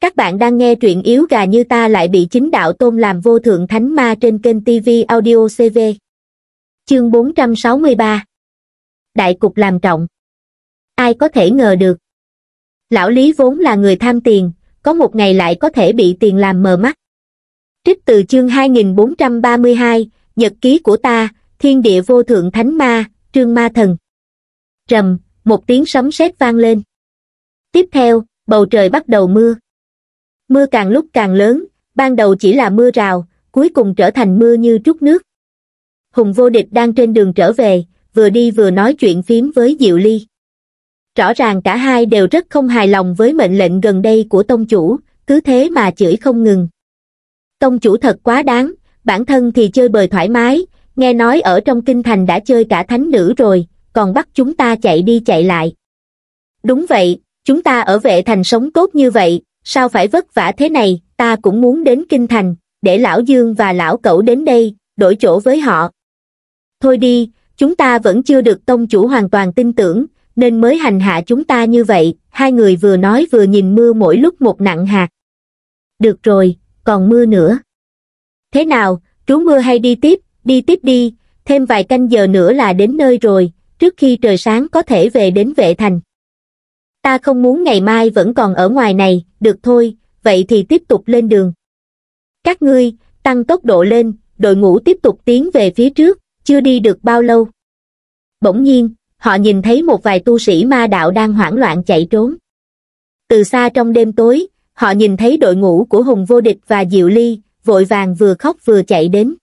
Các bạn đang nghe truyện yếu gà như ta lại bị chính đạo tôn làm vô thượng thánh ma trên kênh TV Audio CV. Chương 463 Đại cục làm trọng Ai có thể ngờ được Lão Lý vốn là người tham tiền, có một ngày lại có thể bị tiền làm mờ mắt. Trích từ chương 2432, Nhật ký của ta, Thiên địa vô thượng thánh ma, trương ma thần. Trầm, một tiếng sấm sét vang lên. Tiếp theo, bầu trời bắt đầu mưa mưa càng lúc càng lớn ban đầu chỉ là mưa rào cuối cùng trở thành mưa như trút nước hùng vô địch đang trên đường trở về vừa đi vừa nói chuyện phím với diệu ly rõ ràng cả hai đều rất không hài lòng với mệnh lệnh gần đây của tông chủ cứ thế mà chửi không ngừng tông chủ thật quá đáng bản thân thì chơi bời thoải mái nghe nói ở trong kinh thành đã chơi cả thánh nữ rồi còn bắt chúng ta chạy đi chạy lại đúng vậy chúng ta ở vệ thành sống tốt như vậy sao phải vất vả thế này ta cũng muốn đến kinh thành để lão dương và lão cẩu đến đây đổi chỗ với họ thôi đi chúng ta vẫn chưa được tông chủ hoàn toàn tin tưởng nên mới hành hạ chúng ta như vậy hai người vừa nói vừa nhìn mưa mỗi lúc một nặng hạt được rồi còn mưa nữa thế nào trú mưa hay đi tiếp đi tiếp đi thêm vài canh giờ nữa là đến nơi rồi trước khi trời sáng có thể về đến vệ thành ta không muốn ngày mai vẫn còn ở ngoài này, được thôi, vậy thì tiếp tục lên đường. Các ngươi, tăng tốc độ lên, đội ngũ tiếp tục tiến về phía trước, chưa đi được bao lâu. Bỗng nhiên, họ nhìn thấy một vài tu sĩ ma đạo đang hoảng loạn chạy trốn. Từ xa trong đêm tối, họ nhìn thấy đội ngũ của Hùng Vô Địch và Diệu Ly, vội vàng vừa khóc vừa chạy đến.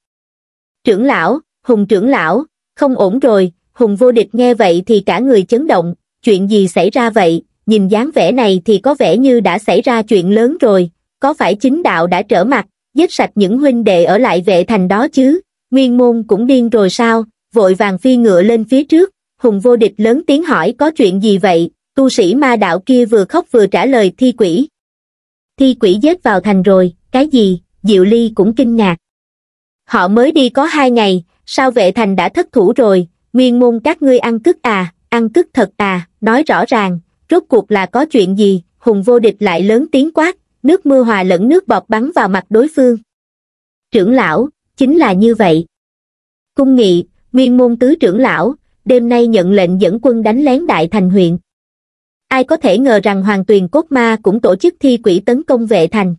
Trưởng lão, Hùng trưởng lão, không ổn rồi, Hùng Vô Địch nghe vậy thì cả người chấn động, chuyện gì xảy ra vậy, nhìn dáng vẻ này thì có vẻ như đã xảy ra chuyện lớn rồi, có phải chính đạo đã trở mặt, giết sạch những huynh đệ ở lại vệ thành đó chứ, nguyên môn cũng điên rồi sao, vội vàng phi ngựa lên phía trước, hùng vô địch lớn tiếng hỏi có chuyện gì vậy, tu sĩ ma đạo kia vừa khóc vừa trả lời thi quỷ. Thi quỷ giết vào thành rồi, cái gì, Diệu Ly cũng kinh ngạc. Họ mới đi có hai ngày, sao vệ thành đã thất thủ rồi, nguyên môn các ngươi ăn cứt à, ăn cứt thật à, nói rõ ràng, rốt cuộc là có chuyện gì, hùng vô địch lại lớn tiếng quát, nước mưa hòa lẫn nước bọt bắn vào mặt đối phương. Trưởng lão, chính là như vậy. Cung nghị, nguyên môn tứ trưởng lão, đêm nay nhận lệnh dẫn quân đánh lén đại thành huyện. Ai có thể ngờ rằng hoàng tuyền cốt ma cũng tổ chức thi quỷ tấn công vệ thành.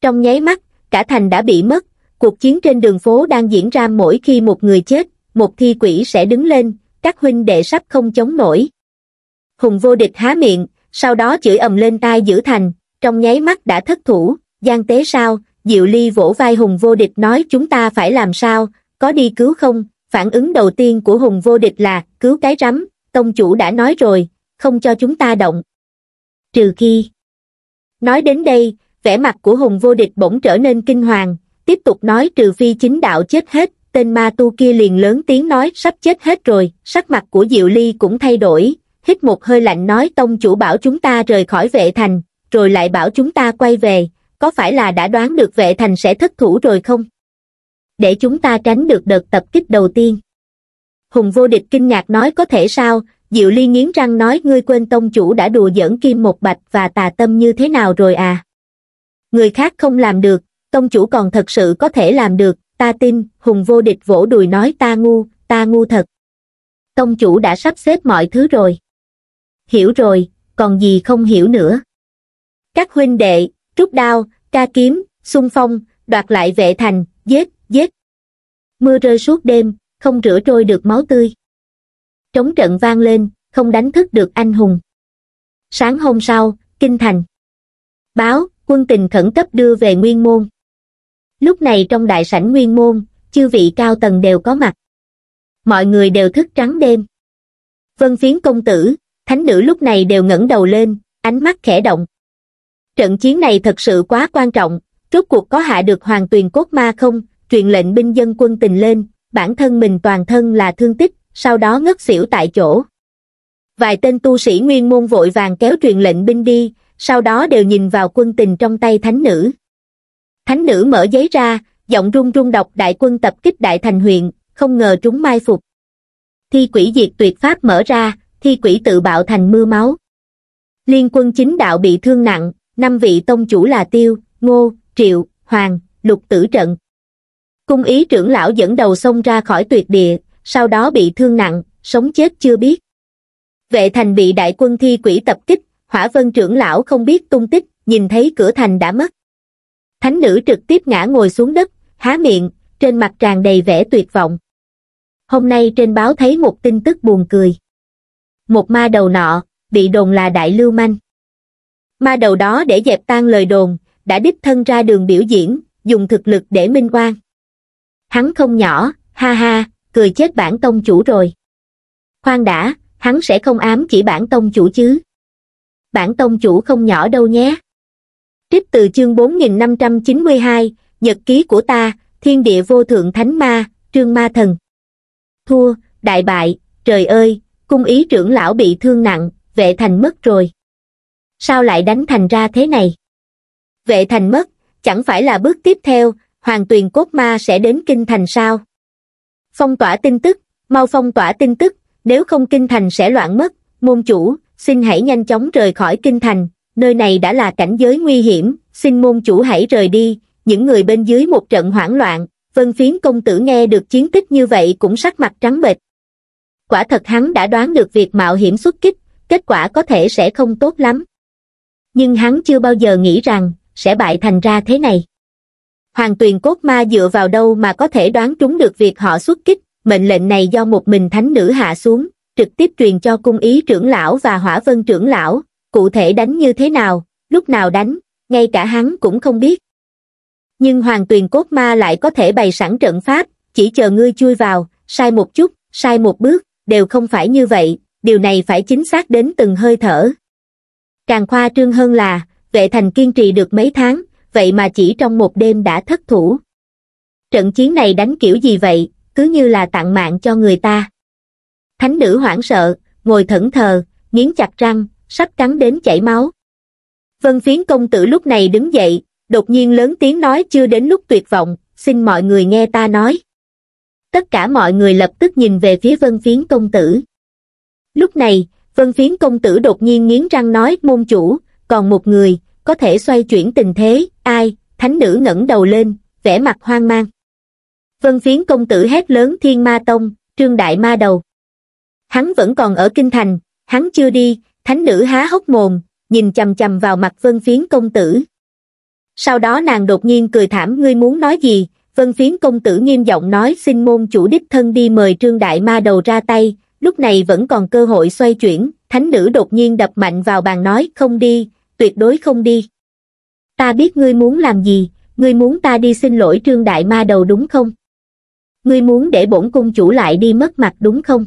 Trong nháy mắt, cả thành đã bị mất, cuộc chiến trên đường phố đang diễn ra mỗi khi một người chết, một thi quỷ sẽ đứng lên, các huynh đệ sắp không chống nổi. Hùng vô địch há miệng, sau đó chửi ầm lên tai giữ thành, trong nháy mắt đã thất thủ, giang tế sao, Diệu Ly vỗ vai Hùng vô địch nói chúng ta phải làm sao, có đi cứu không, phản ứng đầu tiên của Hùng vô địch là cứu cái rắm, tông chủ đã nói rồi, không cho chúng ta động. Trừ khi... Nói đến đây, vẻ mặt của Hùng vô địch bỗng trở nên kinh hoàng, tiếp tục nói trừ phi chính đạo chết hết, tên ma tu kia liền lớn tiếng nói sắp chết hết rồi, sắc mặt của Diệu Ly cũng thay đổi, hít một hơi lạnh nói tông chủ bảo chúng ta rời khỏi vệ thành, rồi lại bảo chúng ta quay về, có phải là đã đoán được vệ thành sẽ thất thủ rồi không? Để chúng ta tránh được đợt tập kích đầu tiên. Hùng vô địch kinh ngạc nói có thể sao, Diệu Ly nghiến răng nói ngươi quên tông chủ đã đùa giỡn kim một bạch và tà tâm như thế nào rồi à? Người khác không làm được, tông chủ còn thật sự có thể làm được, ta tin hùng vô địch vỗ đùi nói ta ngu ta ngu thật tông chủ đã sắp xếp mọi thứ rồi hiểu rồi còn gì không hiểu nữa các huynh đệ rút đao ca kiếm xung phong đoạt lại vệ thành giết giết mưa rơi suốt đêm không rửa trôi được máu tươi trống trận vang lên không đánh thức được anh hùng sáng hôm sau kinh thành báo quân tình khẩn cấp đưa về nguyên môn lúc này trong đại sảnh nguyên môn chư vị cao tầng đều có mặt mọi người đều thức trắng đêm vân phiến công tử thánh nữ lúc này đều ngẩng đầu lên ánh mắt khẽ động trận chiến này thật sự quá quan trọng rốt cuộc có hạ được hoàng tuyền cốt ma không truyền lệnh binh dân quân tình lên bản thân mình toàn thân là thương tích sau đó ngất xỉu tại chỗ vài tên tu sĩ nguyên môn vội vàng kéo truyền lệnh binh đi sau đó đều nhìn vào quân tình trong tay thánh nữ Thánh nữ mở giấy ra, giọng run run đọc đại quân tập kích đại thành huyện, không ngờ trúng mai phục. Thi quỷ diệt tuyệt pháp mở ra, thi quỷ tự bạo thành mưa máu. Liên quân chính đạo bị thương nặng, năm vị tông chủ là Tiêu, Ngô, Triệu, Hoàng, Lục tử trận. Cung ý trưởng lão dẫn đầu xông ra khỏi tuyệt địa, sau đó bị thương nặng, sống chết chưa biết. Vệ thành bị đại quân thi quỷ tập kích, hỏa vân trưởng lão không biết tung tích, nhìn thấy cửa thành đã mất thánh nữ trực tiếp ngã ngồi xuống đất há miệng trên mặt tràn đầy vẻ tuyệt vọng hôm nay trên báo thấy một tin tức buồn cười một ma đầu nọ bị đồn là đại lưu manh ma đầu đó để dẹp tan lời đồn đã đích thân ra đường biểu diễn dùng thực lực để minh oan hắn không nhỏ ha ha cười chết bản tông chủ rồi khoan đã hắn sẽ không ám chỉ bản tông chủ chứ bản tông chủ không nhỏ đâu nhé trích từ chương 4592, Nhật ký của ta, Thiên địa vô thượng thánh ma, trương ma thần. Thua, đại bại, trời ơi, cung ý trưởng lão bị thương nặng, vệ thành mất rồi. Sao lại đánh thành ra thế này? Vệ thành mất, chẳng phải là bước tiếp theo, hoàng tuyền cốt ma sẽ đến kinh thành sao? Phong tỏa tin tức, mau phong tỏa tin tức, nếu không kinh thành sẽ loạn mất, môn chủ, xin hãy nhanh chóng rời khỏi kinh thành, nơi này đã là cảnh giới nguy hiểm, xin môn chủ hãy rời đi, những người bên dưới một trận hoảng loạn, vân phiến công tử nghe được chiến tích như vậy cũng sắc mặt trắng bệch. Quả thật hắn đã đoán được việc mạo hiểm xuất kích, kết quả có thể sẽ không tốt lắm. Nhưng hắn chưa bao giờ nghĩ rằng, sẽ bại thành ra thế này. Hoàng tuyền cốt ma dựa vào đâu mà có thể đoán trúng được việc họ xuất kích, mệnh lệnh này do một mình thánh nữ hạ xuống, trực tiếp truyền cho cung ý trưởng lão và hỏa vân trưởng lão, cụ thể đánh như thế nào, lúc nào đánh, ngay cả hắn cũng không biết. Nhưng hoàng tuyền cốt ma lại có thể bày sẵn trận pháp, chỉ chờ ngươi chui vào, sai một chút, sai một bước, đều không phải như vậy, điều này phải chính xác đến từng hơi thở. Càng khoa trương hơn là, vệ thành kiên trì được mấy tháng, vậy mà chỉ trong một đêm đã thất thủ. Trận chiến này đánh kiểu gì vậy, cứ như là tặng mạng cho người ta. Thánh nữ hoảng sợ, ngồi thẫn thờ, nghiến chặt răng, sắp cắn đến chảy máu. Vân phiến công tử lúc này đứng dậy, đột nhiên lớn tiếng nói chưa đến lúc tuyệt vọng, xin mọi người nghe ta nói. Tất cả mọi người lập tức nhìn về phía vân phiến công tử. Lúc này, vân phiến công tử đột nhiên nghiến răng nói môn chủ, còn một người, có thể xoay chuyển tình thế, ai, thánh nữ ngẩng đầu lên, vẻ mặt hoang mang. Vân phiến công tử hét lớn thiên ma tông, trương đại ma đầu. Hắn vẫn còn ở kinh thành, hắn chưa đi, thánh nữ há hốc mồm, nhìn chầm chầm vào mặt vân phiến công tử. Sau đó nàng đột nhiên cười thảm ngươi muốn nói gì, vân phiến công tử nghiêm giọng nói xin môn chủ đích thân đi mời trương đại ma đầu ra tay, lúc này vẫn còn cơ hội xoay chuyển, thánh nữ đột nhiên đập mạnh vào bàn nói không đi, tuyệt đối không đi. Ta biết ngươi muốn làm gì, ngươi muốn ta đi xin lỗi trương đại ma đầu đúng không? Ngươi muốn để bổn cung chủ lại đi mất mặt đúng không?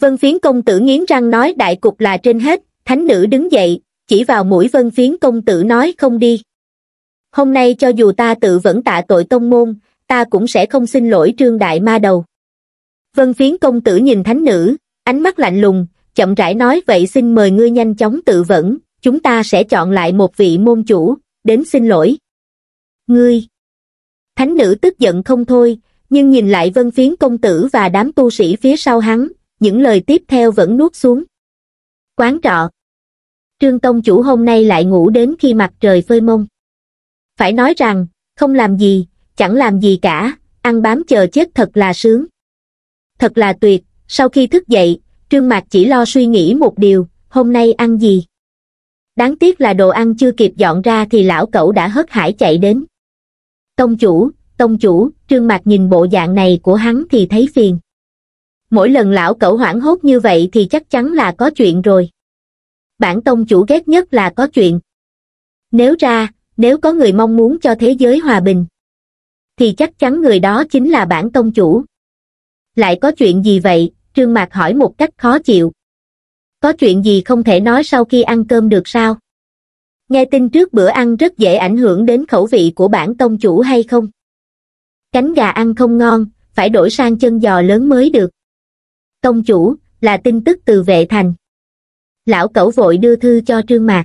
vân phiến công tử nghiến răng nói đại cục là trên hết thánh nữ đứng dậy chỉ vào mũi vân phiến công tử nói không đi hôm nay cho dù ta tự vẫn tạ tội tông môn ta cũng sẽ không xin lỗi trương đại ma đầu vân phiến công tử nhìn thánh nữ ánh mắt lạnh lùng chậm rãi nói vậy xin mời ngươi nhanh chóng tự vẫn chúng ta sẽ chọn lại một vị môn chủ đến xin lỗi ngươi thánh nữ tức giận không thôi nhưng nhìn lại vân phiến công tử và đám tu sĩ phía sau hắn những lời tiếp theo vẫn nuốt xuống. Quán trọ Trương Tông chủ hôm nay lại ngủ đến khi mặt trời phơi mông. Phải nói rằng, không làm gì, chẳng làm gì cả, ăn bám chờ chết thật là sướng. Thật là tuyệt, sau khi thức dậy, Trương Mạc chỉ lo suy nghĩ một điều, hôm nay ăn gì. Đáng tiếc là đồ ăn chưa kịp dọn ra thì lão cẩu đã hớt hải chạy đến. Tông chủ, tông chủ, Trương Mạc nhìn bộ dạng này của hắn thì thấy phiền mỗi lần lão cẩu hoảng hốt như vậy thì chắc chắn là có chuyện rồi. Bản tông chủ ghét nhất là có chuyện. Nếu ra, nếu có người mong muốn cho thế giới hòa bình, thì chắc chắn người đó chính là bản tông chủ. Lại có chuyện gì vậy? Trương Mạc hỏi một cách khó chịu. Có chuyện gì không thể nói sau khi ăn cơm được sao? Nghe tin trước bữa ăn rất dễ ảnh hưởng đến khẩu vị của bản tông chủ hay không? Cánh gà ăn không ngon, phải đổi sang chân giò lớn mới được tông chủ, là tin tức từ vệ thành. Lão cẩu vội đưa thư cho Trương Mạc.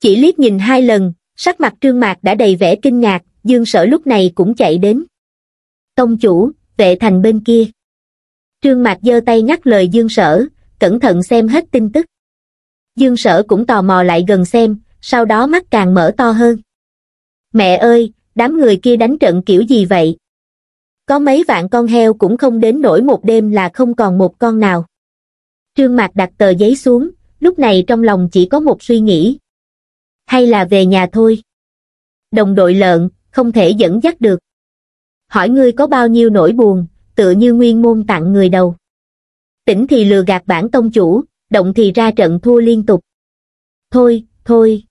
Chỉ liếc nhìn hai lần, sắc mặt Trương Mạc đã đầy vẻ kinh ngạc, Dương Sở lúc này cũng chạy đến. Tông chủ, vệ thành bên kia. Trương Mạc giơ tay ngắt lời Dương Sở, cẩn thận xem hết tin tức. Dương Sở cũng tò mò lại gần xem, sau đó mắt càng mở to hơn. Mẹ ơi, đám người kia đánh trận kiểu gì vậy? có mấy vạn con heo cũng không đến nổi một đêm là không còn một con nào. Trương Mạc đặt tờ giấy xuống, lúc này trong lòng chỉ có một suy nghĩ. Hay là về nhà thôi. Đồng đội lợn, không thể dẫn dắt được. Hỏi ngươi có bao nhiêu nỗi buồn, tựa như nguyên môn tặng người đầu. Tỉnh thì lừa gạt bản tông chủ, động thì ra trận thua liên tục. Thôi, thôi.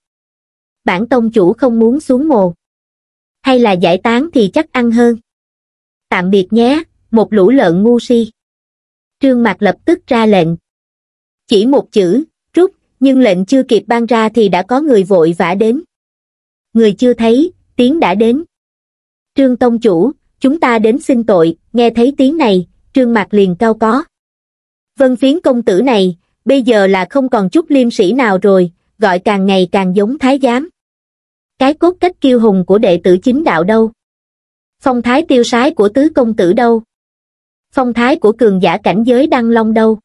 Bản tông chủ không muốn xuống mồ. Hay là giải tán thì chắc ăn hơn tạm biệt nhé một lũ lợn ngu si trương mạc lập tức ra lệnh chỉ một chữ rút nhưng lệnh chưa kịp ban ra thì đã có người vội vã đến người chưa thấy tiếng đã đến trương tông chủ chúng ta đến xin tội nghe thấy tiếng này trương mạc liền cao có vân phiến công tử này bây giờ là không còn chút liêm sĩ nào rồi gọi càng ngày càng giống thái giám cái cốt cách kiêu hùng của đệ tử chính đạo đâu Phong thái tiêu sái của tứ công tử đâu? Phong thái của cường giả cảnh giới đăng long đâu?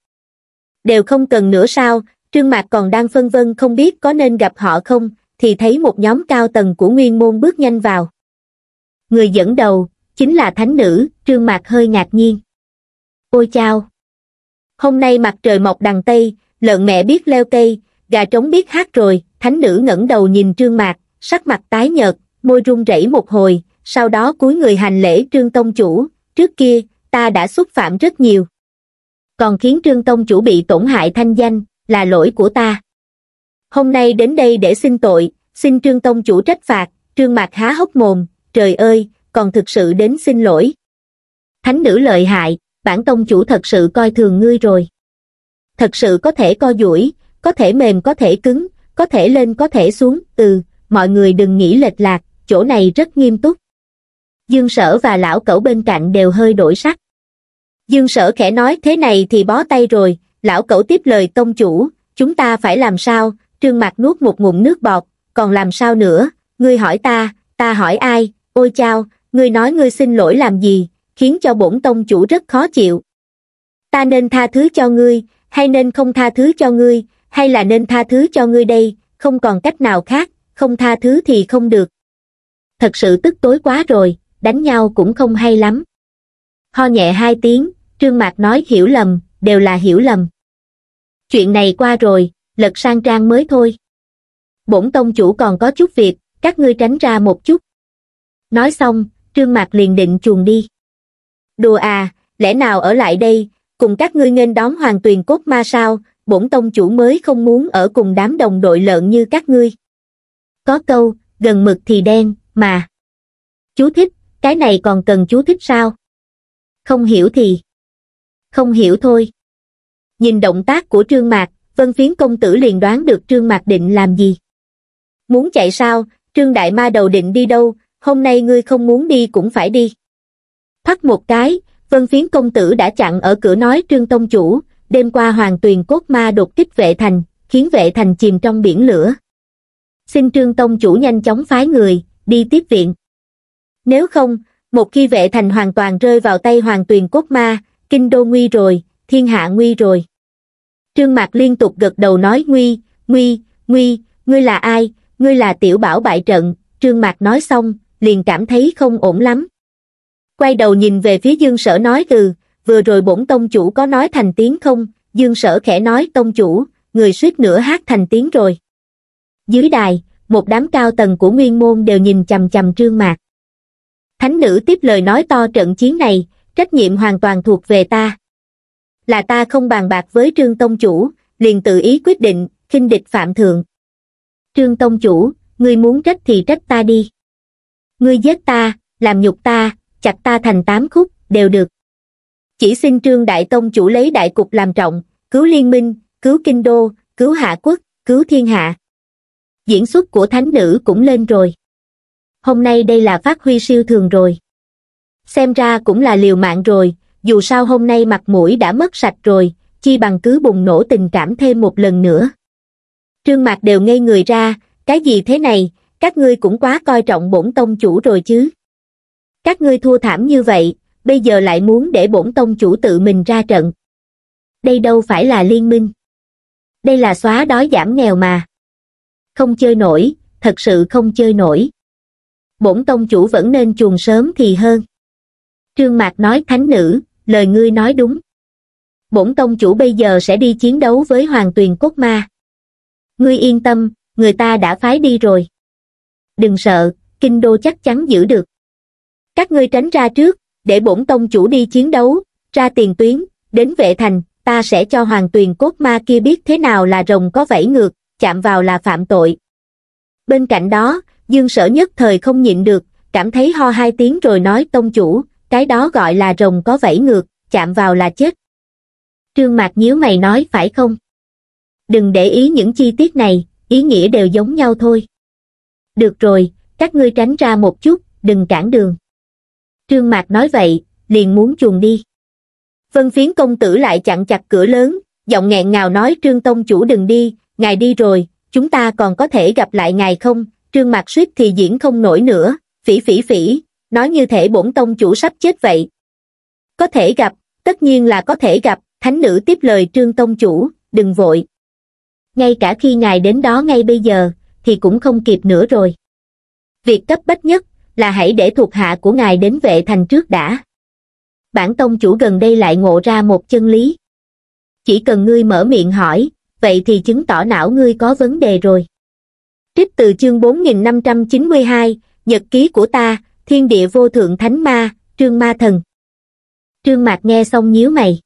Đều không cần nữa sao, Trương Mạc còn đang phân vân không biết có nên gặp họ không, thì thấy một nhóm cao tầng của nguyên môn bước nhanh vào. Người dẫn đầu, chính là thánh nữ, Trương Mạc hơi ngạc nhiên. Ôi chao! Hôm nay mặt trời mọc đằng Tây, lợn mẹ biết leo cây, gà trống biết hát rồi, thánh nữ ngẩng đầu nhìn Trương Mạc, sắc mặt tái nhợt, môi run rẩy một hồi, sau đó cúi người hành lễ trương tông chủ trước kia ta đã xúc phạm rất nhiều còn khiến trương tông chủ bị tổn hại thanh danh là lỗi của ta hôm nay đến đây để xin tội xin trương tông chủ trách phạt trương mạc há hốc mồm trời ơi còn thực sự đến xin lỗi thánh nữ lợi hại bản tông chủ thật sự coi thường ngươi rồi thật sự có thể co duỗi có thể mềm có thể cứng có thể lên có thể xuống ừ mọi người đừng nghĩ lệch lạc chỗ này rất nghiêm túc dương sở và lão cẩu bên cạnh đều hơi đổi sắc. Dương sở khẽ nói thế này thì bó tay rồi, lão cẩu tiếp lời tông chủ, chúng ta phải làm sao, trương mặt nuốt một ngụm nước bọt, còn làm sao nữa, ngươi hỏi ta, ta hỏi ai, ôi chao, ngươi nói ngươi xin lỗi làm gì, khiến cho bổn tông chủ rất khó chịu. Ta nên tha thứ cho ngươi, hay nên không tha thứ cho ngươi, hay là nên tha thứ cho ngươi đây, không còn cách nào khác, không tha thứ thì không được. Thật sự tức tối quá rồi, đánh nhau cũng không hay lắm. Ho nhẹ hai tiếng, Trương Mạc nói hiểu lầm, đều là hiểu lầm. Chuyện này qua rồi, lật sang trang mới thôi. Bổn tông chủ còn có chút việc, các ngươi tránh ra một chút. Nói xong, Trương Mạc liền định chuồn đi. Đùa à, lẽ nào ở lại đây, cùng các ngươi nghênh đón hoàng tuyền cốt ma sao, bổn tông chủ mới không muốn ở cùng đám đồng đội lợn như các ngươi. Có câu, gần mực thì đen, mà. Chú thích, cái này còn cần chú thích sao? Không hiểu thì... Không hiểu thôi. Nhìn động tác của Trương Mạc, Vân Phiến công tử liền đoán được Trương Mạc định làm gì. Muốn chạy sao, Trương Đại Ma đầu định đi đâu, hôm nay ngươi không muốn đi cũng phải đi. Thắt một cái, Vân Phiến công tử đã chặn ở cửa nói Trương Tông Chủ, đêm qua Hoàng Tuyền Cốt Ma đột kích vệ thành, khiến vệ thành chìm trong biển lửa. Xin Trương Tông Chủ nhanh chóng phái người, đi tiếp viện. Nếu không, một khi vệ thành hoàn toàn rơi vào tay hoàng tuyền cốt ma, kinh đô nguy rồi, thiên hạ nguy rồi. Trương Mạc liên tục gật đầu nói nguy, nguy, nguy, ngươi là ai, ngươi là tiểu bảo bại trận, Trương Mạc nói xong, liền cảm thấy không ổn lắm. Quay đầu nhìn về phía Dương Sở nói từ, vừa rồi bổn tông chủ có nói thành tiếng không, Dương Sở khẽ nói tông chủ, người suýt nữa hát thành tiếng rồi. Dưới đài, một đám cao tầng của nguyên môn đều nhìn chầm chầm Trương Mạc thánh nữ tiếp lời nói to trận chiến này trách nhiệm hoàn toàn thuộc về ta là ta không bàn bạc với trương tông chủ liền tự ý quyết định khinh địch phạm thượng trương tông chủ ngươi muốn trách thì trách ta đi ngươi giết ta làm nhục ta chặt ta thành tám khúc đều được chỉ xin trương đại tông chủ lấy đại cục làm trọng cứu liên minh cứu kinh đô cứu hạ quốc cứu thiên hạ diễn xuất của thánh nữ cũng lên rồi hôm nay đây là phát huy siêu thường rồi. Xem ra cũng là liều mạng rồi, dù sao hôm nay mặt mũi đã mất sạch rồi, chi bằng cứ bùng nổ tình cảm thêm một lần nữa. Trương Mạc đều ngây người ra, cái gì thế này, các ngươi cũng quá coi trọng bổn tông chủ rồi chứ. Các ngươi thua thảm như vậy, bây giờ lại muốn để bổn tông chủ tự mình ra trận. Đây đâu phải là liên minh. Đây là xóa đói giảm nghèo mà. Không chơi nổi, thật sự không chơi nổi bổn tông chủ vẫn nên chuồn sớm thì hơn. Trương Mạc nói thánh nữ, lời ngươi nói đúng. Bổn tông chủ bây giờ sẽ đi chiến đấu với hoàng tuyền cốt ma. Ngươi yên tâm, người ta đã phái đi rồi. Đừng sợ, kinh đô chắc chắn giữ được. Các ngươi tránh ra trước, để bổn tông chủ đi chiến đấu, ra tiền tuyến, đến vệ thành, ta sẽ cho hoàng tuyền cốt ma kia biết thế nào là rồng có vẫy ngược, chạm vào là phạm tội. Bên cạnh đó, Dương sở nhất thời không nhịn được, cảm thấy ho hai tiếng rồi nói tông chủ, cái đó gọi là rồng có vẫy ngược, chạm vào là chết. Trương Mạc nhíu mày nói phải không? Đừng để ý những chi tiết này, ý nghĩa đều giống nhau thôi. Được rồi, các ngươi tránh ra một chút, đừng cản đường. Trương Mạc nói vậy, liền muốn chuồn đi. Vân phiến công tử lại chặn chặt cửa lớn, giọng nghẹn ngào nói Trương Tông chủ đừng đi, ngài đi rồi, chúng ta còn có thể gặp lại ngài không, trương mặt suýt thì diễn không nổi nữa, phỉ phỉ phỉ, nói như thể bổn tông chủ sắp chết vậy. Có thể gặp, tất nhiên là có thể gặp, thánh nữ tiếp lời trương tông chủ, đừng vội. Ngay cả khi ngài đến đó ngay bây giờ, thì cũng không kịp nữa rồi. Việc cấp bách nhất là hãy để thuộc hạ của ngài đến vệ thành trước đã. Bản tông chủ gần đây lại ngộ ra một chân lý. Chỉ cần ngươi mở miệng hỏi, vậy thì chứng tỏ não ngươi có vấn đề rồi trích từ chương 4592, Nhật ký của ta, Thiên địa vô thượng thánh ma, Trương Ma Thần. Trương Mạc nghe xong nhíu mày.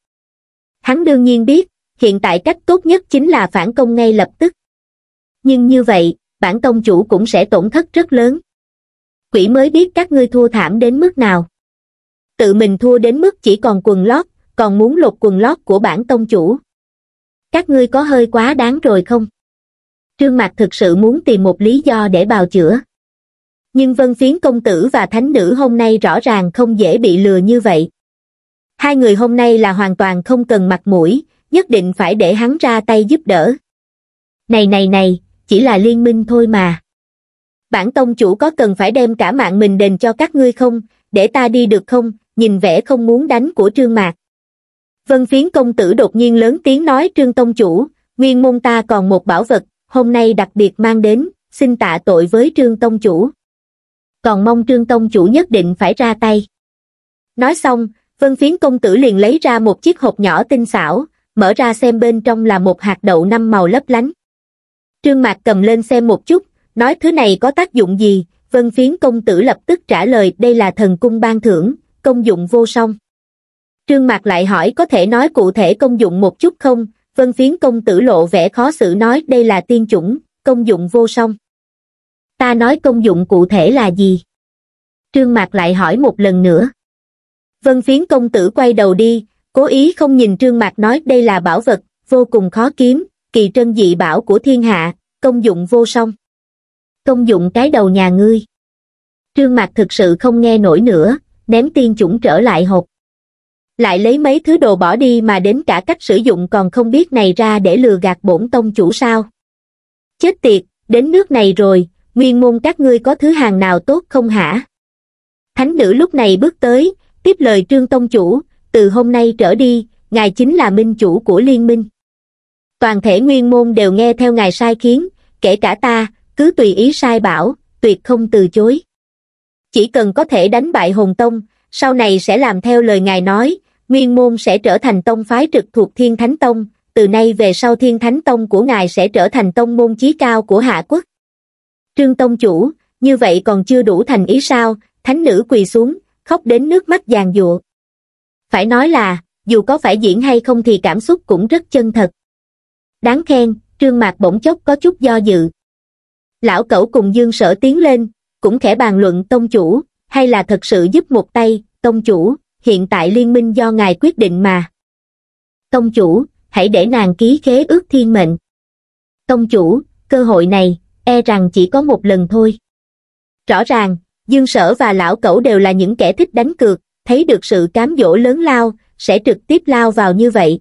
Hắn đương nhiên biết, hiện tại cách tốt nhất chính là phản công ngay lập tức. Nhưng như vậy, bản tông chủ cũng sẽ tổn thất rất lớn. Quỷ mới biết các ngươi thua thảm đến mức nào. Tự mình thua đến mức chỉ còn quần lót, còn muốn lột quần lót của bản tông chủ. Các ngươi có hơi quá đáng rồi không? Trương Mạc thực sự muốn tìm một lý do để bào chữa. Nhưng vân phiến công tử và thánh nữ hôm nay rõ ràng không dễ bị lừa như vậy. Hai người hôm nay là hoàn toàn không cần mặt mũi, nhất định phải để hắn ra tay giúp đỡ. Này này này, chỉ là liên minh thôi mà. Bản tông chủ có cần phải đem cả mạng mình đền cho các ngươi không, để ta đi được không, nhìn vẻ không muốn đánh của Trương Mạc. Vân phiến công tử đột nhiên lớn tiếng nói Trương Tông Chủ, nguyên môn ta còn một bảo vật, hôm nay đặc biệt mang đến, xin tạ tội với Trương Tông Chủ. Còn mong Trương Tông Chủ nhất định phải ra tay. Nói xong, Vân Phiến Công Tử liền lấy ra một chiếc hộp nhỏ tinh xảo, mở ra xem bên trong là một hạt đậu năm màu lấp lánh. Trương Mạc cầm lên xem một chút, nói thứ này có tác dụng gì, Vân Phiến Công Tử lập tức trả lời đây là thần cung ban thưởng, công dụng vô song. Trương Mạc lại hỏi có thể nói cụ thể công dụng một chút không, Vân phiến công tử lộ vẻ khó xử nói đây là tiên chủng, công dụng vô song. Ta nói công dụng cụ thể là gì? Trương Mạc lại hỏi một lần nữa. Vân phiến công tử quay đầu đi, cố ý không nhìn Trương Mạc nói đây là bảo vật, vô cùng khó kiếm, kỳ trân dị bảo của thiên hạ, công dụng vô song. Công dụng cái đầu nhà ngươi. Trương Mạc thực sự không nghe nổi nữa, ném tiên chủng trở lại hộp lại lấy mấy thứ đồ bỏ đi mà đến cả cách sử dụng còn không biết này ra để lừa gạt bổn tông chủ sao. Chết tiệt, đến nước này rồi, nguyên môn các ngươi có thứ hàng nào tốt không hả? Thánh nữ lúc này bước tới, tiếp lời trương tông chủ, từ hôm nay trở đi, ngài chính là minh chủ của liên minh. Toàn thể nguyên môn đều nghe theo ngài sai khiến, kể cả ta, cứ tùy ý sai bảo, tuyệt không từ chối. Chỉ cần có thể đánh bại hồn tông, sau này sẽ làm theo lời ngài nói, Nguyên Môn sẽ trở thành tông phái trực thuộc Thiên Thánh Tông, từ nay về sau Thiên Thánh Tông của ngài sẽ trở thành tông môn chí cao của Hạ Quốc. Trương Tông Chủ, như vậy còn chưa đủ thành ý sao, thánh nữ quỳ xuống, khóc đến nước mắt giàn dụa. Phải nói là, dù có phải diễn hay không thì cảm xúc cũng rất chân thật. Đáng khen, Trương Mạc bỗng chốc có chút do dự. Lão cẩu cùng Dương Sở tiến lên, cũng khẽ bàn luận tông chủ, hay là thật sự giúp một tay, tông chủ, hiện tại liên minh do ngài quyết định mà. Công chủ, hãy để nàng ký khế ước thiên mệnh. Công chủ, cơ hội này, e rằng chỉ có một lần thôi. Rõ ràng, Dương Sở và Lão Cẩu đều là những kẻ thích đánh cược, thấy được sự cám dỗ lớn lao, sẽ trực tiếp lao vào như vậy.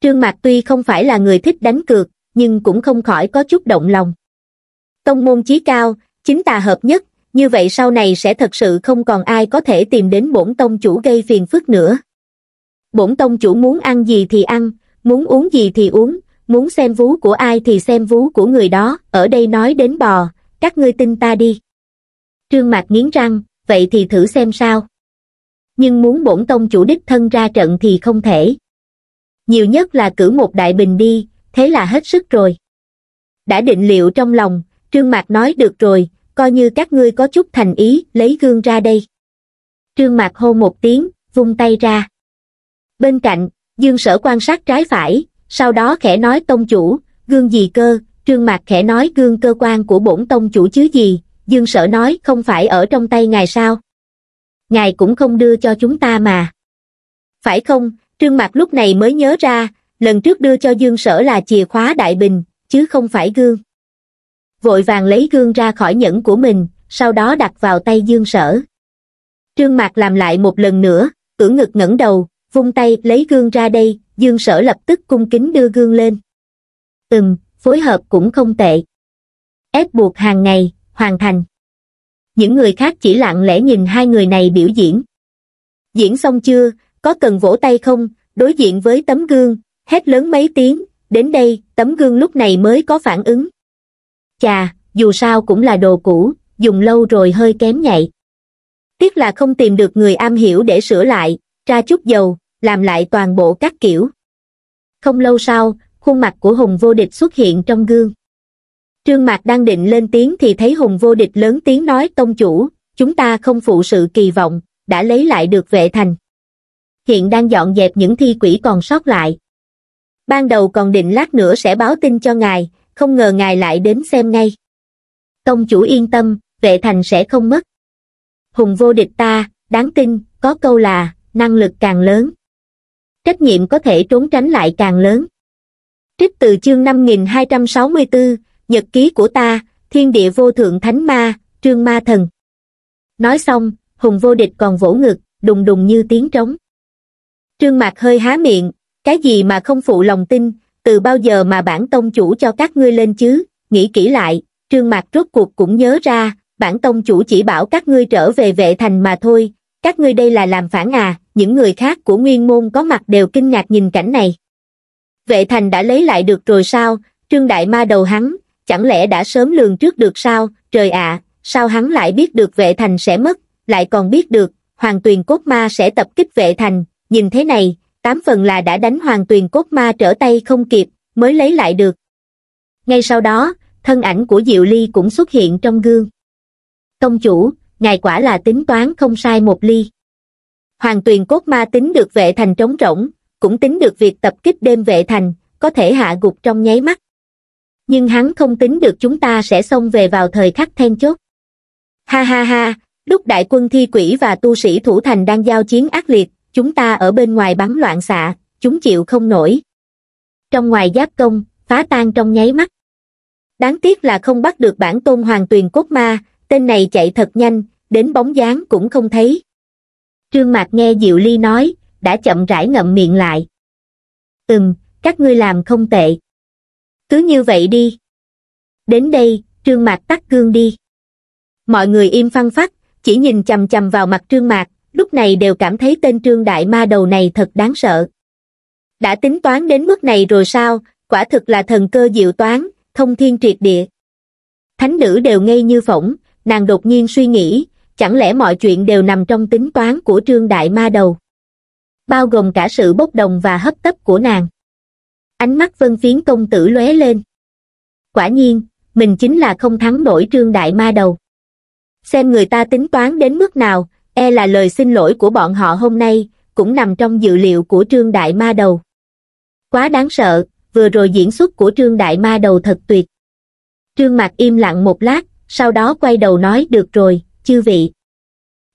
Trương Mạc tuy không phải là người thích đánh cược, nhưng cũng không khỏi có chút động lòng. Tông môn chí cao, chính tà hợp nhất, như vậy sau này sẽ thật sự không còn ai có thể tìm đến bổn tông chủ gây phiền phức nữa bổn tông chủ muốn ăn gì thì ăn muốn uống gì thì uống muốn xem vú của ai thì xem vú của người đó ở đây nói đến bò các ngươi tin ta đi trương mạc nghiến răng vậy thì thử xem sao nhưng muốn bổn tông chủ đích thân ra trận thì không thể nhiều nhất là cử một đại bình đi thế là hết sức rồi đã định liệu trong lòng trương mạc nói được rồi coi như các ngươi có chút thành ý, lấy gương ra đây. Trương Mạc hô một tiếng, vung tay ra. Bên cạnh, Dương Sở quan sát trái phải, sau đó khẽ nói tông chủ, gương gì cơ, Trương Mạc khẽ nói gương cơ quan của bổn tông chủ chứ gì, Dương Sở nói không phải ở trong tay ngài sao. Ngài cũng không đưa cho chúng ta mà. Phải không, Trương Mạc lúc này mới nhớ ra, lần trước đưa cho Dương Sở là chìa khóa đại bình, chứ không phải gương vội vàng lấy gương ra khỏi nhẫn của mình sau đó đặt vào tay dương sở trương mạc làm lại một lần nữa ưỡn ngực ngẩng đầu vung tay lấy gương ra đây dương sở lập tức cung kính đưa gương lên ừm phối hợp cũng không tệ ép buộc hàng ngày hoàn thành những người khác chỉ lặng lẽ nhìn hai người này biểu diễn diễn xong chưa có cần vỗ tay không đối diện với tấm gương hét lớn mấy tiếng đến đây tấm gương lúc này mới có phản ứng chà dù sao cũng là đồ cũ dùng lâu rồi hơi kém nhạy tiếc là không tìm được người am hiểu để sửa lại tra chút dầu làm lại toàn bộ các kiểu không lâu sau khuôn mặt của hùng vô địch xuất hiện trong gương trương mạc đang định lên tiếng thì thấy hùng vô địch lớn tiếng nói tông chủ chúng ta không phụ sự kỳ vọng đã lấy lại được vệ thành hiện đang dọn dẹp những thi quỷ còn sót lại ban đầu còn định lát nữa sẽ báo tin cho ngài không ngờ ngài lại đến xem ngay. Tông chủ yên tâm, vệ thành sẽ không mất. Hùng vô địch ta, đáng tin, có câu là, năng lực càng lớn. Trách nhiệm có thể trốn tránh lại càng lớn. Trích từ chương 5264, Nhật ký của ta, Thiên địa vô thượng thánh ma, trương ma thần. Nói xong, Hùng vô địch còn vỗ ngực, đùng đùng như tiếng trống. Trương Mạc hơi há miệng, cái gì mà không phụ lòng tin, từ bao giờ mà bản tông chủ cho các ngươi lên chứ nghĩ kỹ lại trương mạc rốt cuộc cũng nhớ ra bản tông chủ chỉ bảo các ngươi trở về vệ thành mà thôi các ngươi đây là làm phản à những người khác của nguyên môn có mặt đều kinh ngạc nhìn cảnh này vệ thành đã lấy lại được rồi sao trương đại ma đầu hắn chẳng lẽ đã sớm lường trước được sao trời ạ sao hắn lại biết được vệ thành sẽ mất lại còn biết được hoàng tuyền cốt ma sẽ tập kích vệ thành nhìn thế này tám phần là đã đánh hoàng tuyền cốt ma trở tay không kịp, mới lấy lại được. Ngay sau đó, thân ảnh của Diệu Ly cũng xuất hiện trong gương. Công chủ, ngài quả là tính toán không sai một ly. Hoàng tuyền cốt ma tính được vệ thành trống rỗng, cũng tính được việc tập kích đêm vệ thành, có thể hạ gục trong nháy mắt. Nhưng hắn không tính được chúng ta sẽ xông về vào thời khắc then chốt. Ha ha ha, lúc đại quân thi quỷ và tu sĩ thủ thành đang giao chiến ác liệt, chúng ta ở bên ngoài bắn loạn xạ, chúng chịu không nổi. Trong ngoài giáp công, phá tan trong nháy mắt. Đáng tiếc là không bắt được bản tôn hoàng tuyền cốt ma, tên này chạy thật nhanh, đến bóng dáng cũng không thấy. Trương Mạc nghe Diệu Ly nói, đã chậm rãi ngậm miệng lại. Ừm, các ngươi làm không tệ. Cứ như vậy đi. Đến đây, Trương Mạc tắt cương đi. Mọi người im phăng phát, chỉ nhìn chầm chầm vào mặt Trương Mạc, lúc này đều cảm thấy tên trương đại ma đầu này thật đáng sợ. Đã tính toán đến mức này rồi sao, quả thực là thần cơ diệu toán, thông thiên triệt địa. Thánh nữ đều ngây như phỏng, nàng đột nhiên suy nghĩ, chẳng lẽ mọi chuyện đều nằm trong tính toán của trương đại ma đầu. Bao gồm cả sự bốc đồng và hấp tấp của nàng. Ánh mắt vân phiến công tử lóe lên. Quả nhiên, mình chính là không thắng nổi trương đại ma đầu. Xem người ta tính toán đến mức nào, e là lời xin lỗi của bọn họ hôm nay, cũng nằm trong dự liệu của Trương Đại Ma Đầu. Quá đáng sợ, vừa rồi diễn xuất của Trương Đại Ma Đầu thật tuyệt. Trương Mạc im lặng một lát, sau đó quay đầu nói được rồi, chư vị.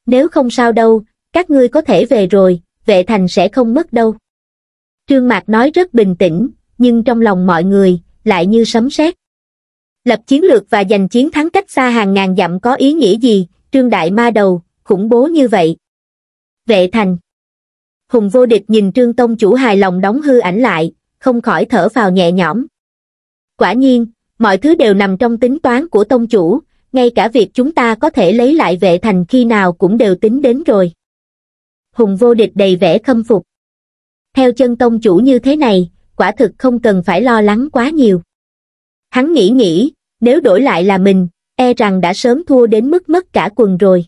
Nếu không sao đâu, các ngươi có thể về rồi, vệ thành sẽ không mất đâu. Trương Mạc nói rất bình tĩnh, nhưng trong lòng mọi người, lại như sấm sét. Lập chiến lược và giành chiến thắng cách xa hàng ngàn dặm có ý nghĩa gì, Trương Đại Ma Đầu, khủng bố như vậy. Vệ thành Hùng vô địch nhìn Trương Tông chủ hài lòng đóng hư ảnh lại, không khỏi thở vào nhẹ nhõm. Quả nhiên, mọi thứ đều nằm trong tính toán của Tông chủ, ngay cả việc chúng ta có thể lấy lại vệ thành khi nào cũng đều tính đến rồi. Hùng vô địch đầy vẻ khâm phục. Theo chân Tông chủ như thế này, quả thực không cần phải lo lắng quá nhiều. Hắn nghĩ nghĩ, nếu đổi lại là mình, e rằng đã sớm thua đến mức mất cả quần rồi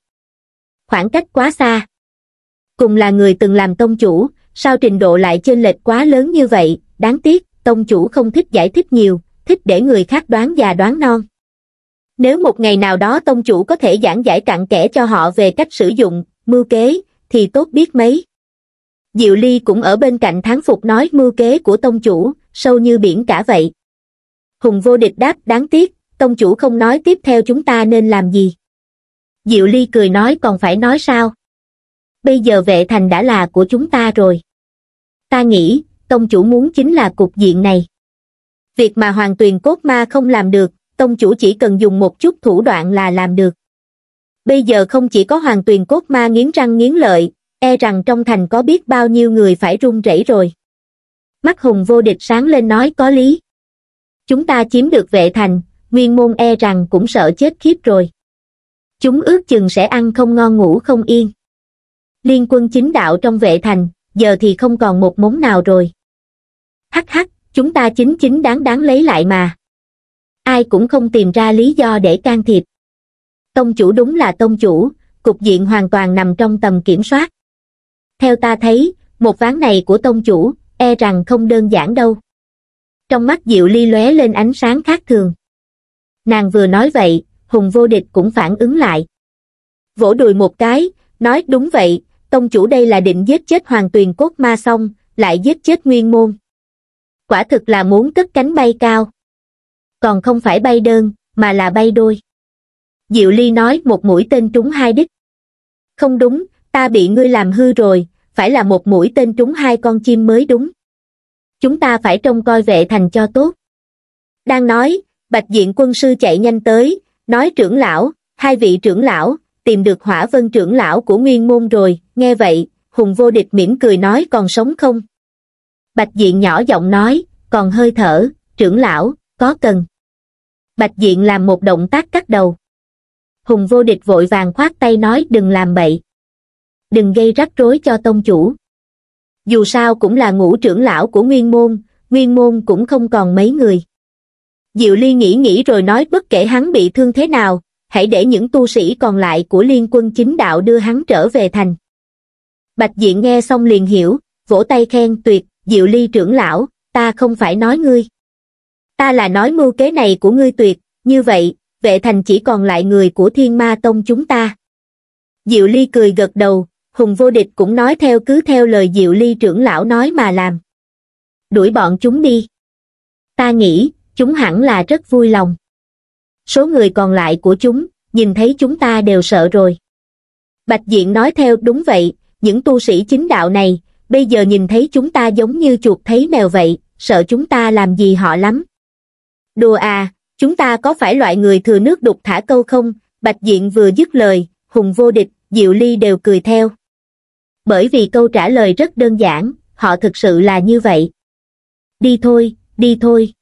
khoảng cách quá xa. Cùng là người từng làm tông chủ, sao trình độ lại chênh lệch quá lớn như vậy, đáng tiếc, tông chủ không thích giải thích nhiều, thích để người khác đoán già đoán non. Nếu một ngày nào đó tông chủ có thể giảng giải cặn kẽ cho họ về cách sử dụng, mưu kế, thì tốt biết mấy. Diệu Ly cũng ở bên cạnh tháng phục nói mưu kế của tông chủ, sâu như biển cả vậy. Hùng vô địch đáp đáng tiếc, tông chủ không nói tiếp theo chúng ta nên làm gì. Diệu Ly cười nói còn phải nói sao? Bây giờ vệ thành đã là của chúng ta rồi. Ta nghĩ, tông chủ muốn chính là cục diện này. Việc mà hoàng tuyền cốt ma không làm được, tông chủ chỉ cần dùng một chút thủ đoạn là làm được. Bây giờ không chỉ có hoàng tuyền cốt ma nghiến răng nghiến lợi, e rằng trong thành có biết bao nhiêu người phải run rẩy rồi. Mắt hùng vô địch sáng lên nói có lý. Chúng ta chiếm được vệ thành, nguyên môn e rằng cũng sợ chết khiếp rồi chúng ước chừng sẽ ăn không ngon ngủ không yên liên quân chính đạo trong vệ thành giờ thì không còn một mống nào rồi hắc hắc chúng ta chính chính đáng đáng lấy lại mà ai cũng không tìm ra lý do để can thiệp tông chủ đúng là tông chủ cục diện hoàn toàn nằm trong tầm kiểm soát theo ta thấy một ván này của tông chủ e rằng không đơn giản đâu trong mắt diệu ly lóe lên ánh sáng khác thường nàng vừa nói vậy hùng vô địch cũng phản ứng lại. Vỗ đùi một cái, nói đúng vậy, tông chủ đây là định giết chết hoàng tuyền cốt ma xong, lại giết chết nguyên môn. Quả thực là muốn cất cánh bay cao. Còn không phải bay đơn, mà là bay đôi. Diệu Ly nói một mũi tên trúng hai đích. Không đúng, ta bị ngươi làm hư rồi, phải là một mũi tên trúng hai con chim mới đúng. Chúng ta phải trông coi vệ thành cho tốt. Đang nói, Bạch Diện quân sư chạy nhanh tới, Nói trưởng lão, hai vị trưởng lão, tìm được hỏa vân trưởng lão của nguyên môn rồi, nghe vậy, Hùng vô địch mỉm cười nói còn sống không? Bạch diện nhỏ giọng nói, còn hơi thở, trưởng lão, có cần. Bạch diện làm một động tác cắt đầu. Hùng vô địch vội vàng khoát tay nói đừng làm bậy. Đừng gây rắc rối cho tông chủ. Dù sao cũng là ngũ trưởng lão của nguyên môn, nguyên môn cũng không còn mấy người. Diệu Ly nghĩ nghĩ rồi nói bất kể hắn bị thương thế nào, hãy để những tu sĩ còn lại của liên quân chính đạo đưa hắn trở về thành. Bạch Diện nghe xong liền hiểu, vỗ tay khen tuyệt, Diệu Ly trưởng lão, ta không phải nói ngươi. Ta là nói mưu kế này của ngươi tuyệt, như vậy, vệ thành chỉ còn lại người của thiên ma tông chúng ta. Diệu Ly cười gật đầu, Hùng Vô Địch cũng nói theo cứ theo lời Diệu Ly trưởng lão nói mà làm. Đuổi bọn chúng đi. Ta nghĩ, chúng hẳn là rất vui lòng số người còn lại của chúng nhìn thấy chúng ta đều sợ rồi bạch diện nói theo đúng vậy những tu sĩ chính đạo này bây giờ nhìn thấy chúng ta giống như chuột thấy mèo vậy sợ chúng ta làm gì họ lắm đùa à chúng ta có phải loại người thừa nước đục thả câu không bạch diện vừa dứt lời hùng vô địch diệu ly đều cười theo bởi vì câu trả lời rất đơn giản họ thực sự là như vậy đi thôi đi thôi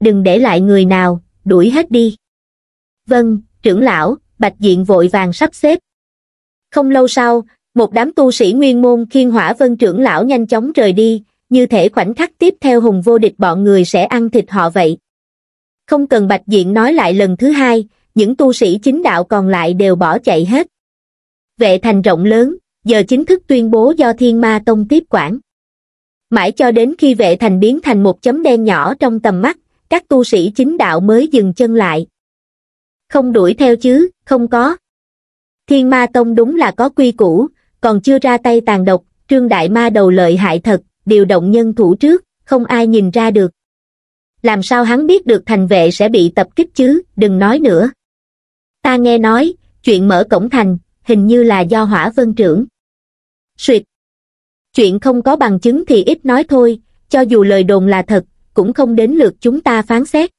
đừng để lại người nào, đuổi hết đi. Vâng, trưởng lão, Bạch Diện vội vàng sắp xếp. Không lâu sau, một đám tu sĩ nguyên môn khiên hỏa vân trưởng lão nhanh chóng rời đi, như thể khoảnh khắc tiếp theo hùng vô địch bọn người sẽ ăn thịt họ vậy. Không cần Bạch Diện nói lại lần thứ hai, những tu sĩ chính đạo còn lại đều bỏ chạy hết. Vệ thành rộng lớn, giờ chính thức tuyên bố do Thiên Ma Tông tiếp quản. Mãi cho đến khi vệ thành biến thành một chấm đen nhỏ trong tầm mắt, các tu sĩ chính đạo mới dừng chân lại. Không đuổi theo chứ, không có. Thiên Ma Tông đúng là có quy củ, còn chưa ra tay tàn độc, trương đại ma đầu lợi hại thật, điều động nhân thủ trước, không ai nhìn ra được. Làm sao hắn biết được thành vệ sẽ bị tập kích chứ, đừng nói nữa. Ta nghe nói, chuyện mở cổng thành, hình như là do hỏa vân trưởng. Suyệt. Chuyện không có bằng chứng thì ít nói thôi, cho dù lời đồn là thật, cũng không đến lượt chúng ta phán xét.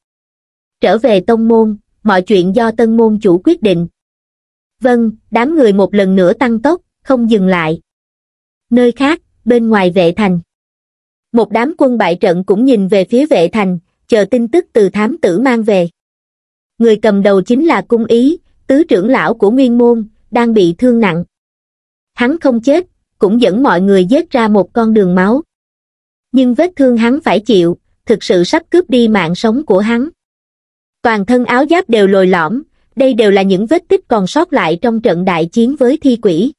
Trở về tông môn, mọi chuyện do tân môn chủ quyết định. Vâng, đám người một lần nữa tăng tốc, không dừng lại. Nơi khác, bên ngoài vệ thành. Một đám quân bại trận cũng nhìn về phía vệ thành, chờ tin tức từ thám tử mang về. Người cầm đầu chính là cung ý, tứ trưởng lão của nguyên môn, đang bị thương nặng. Hắn không chết, cũng dẫn mọi người dết ra một con đường máu. Nhưng vết thương hắn phải chịu, thực sự sắp cướp đi mạng sống của hắn toàn thân áo giáp đều lồi lõm đây đều là những vết tích còn sót lại trong trận đại chiến với thi quỷ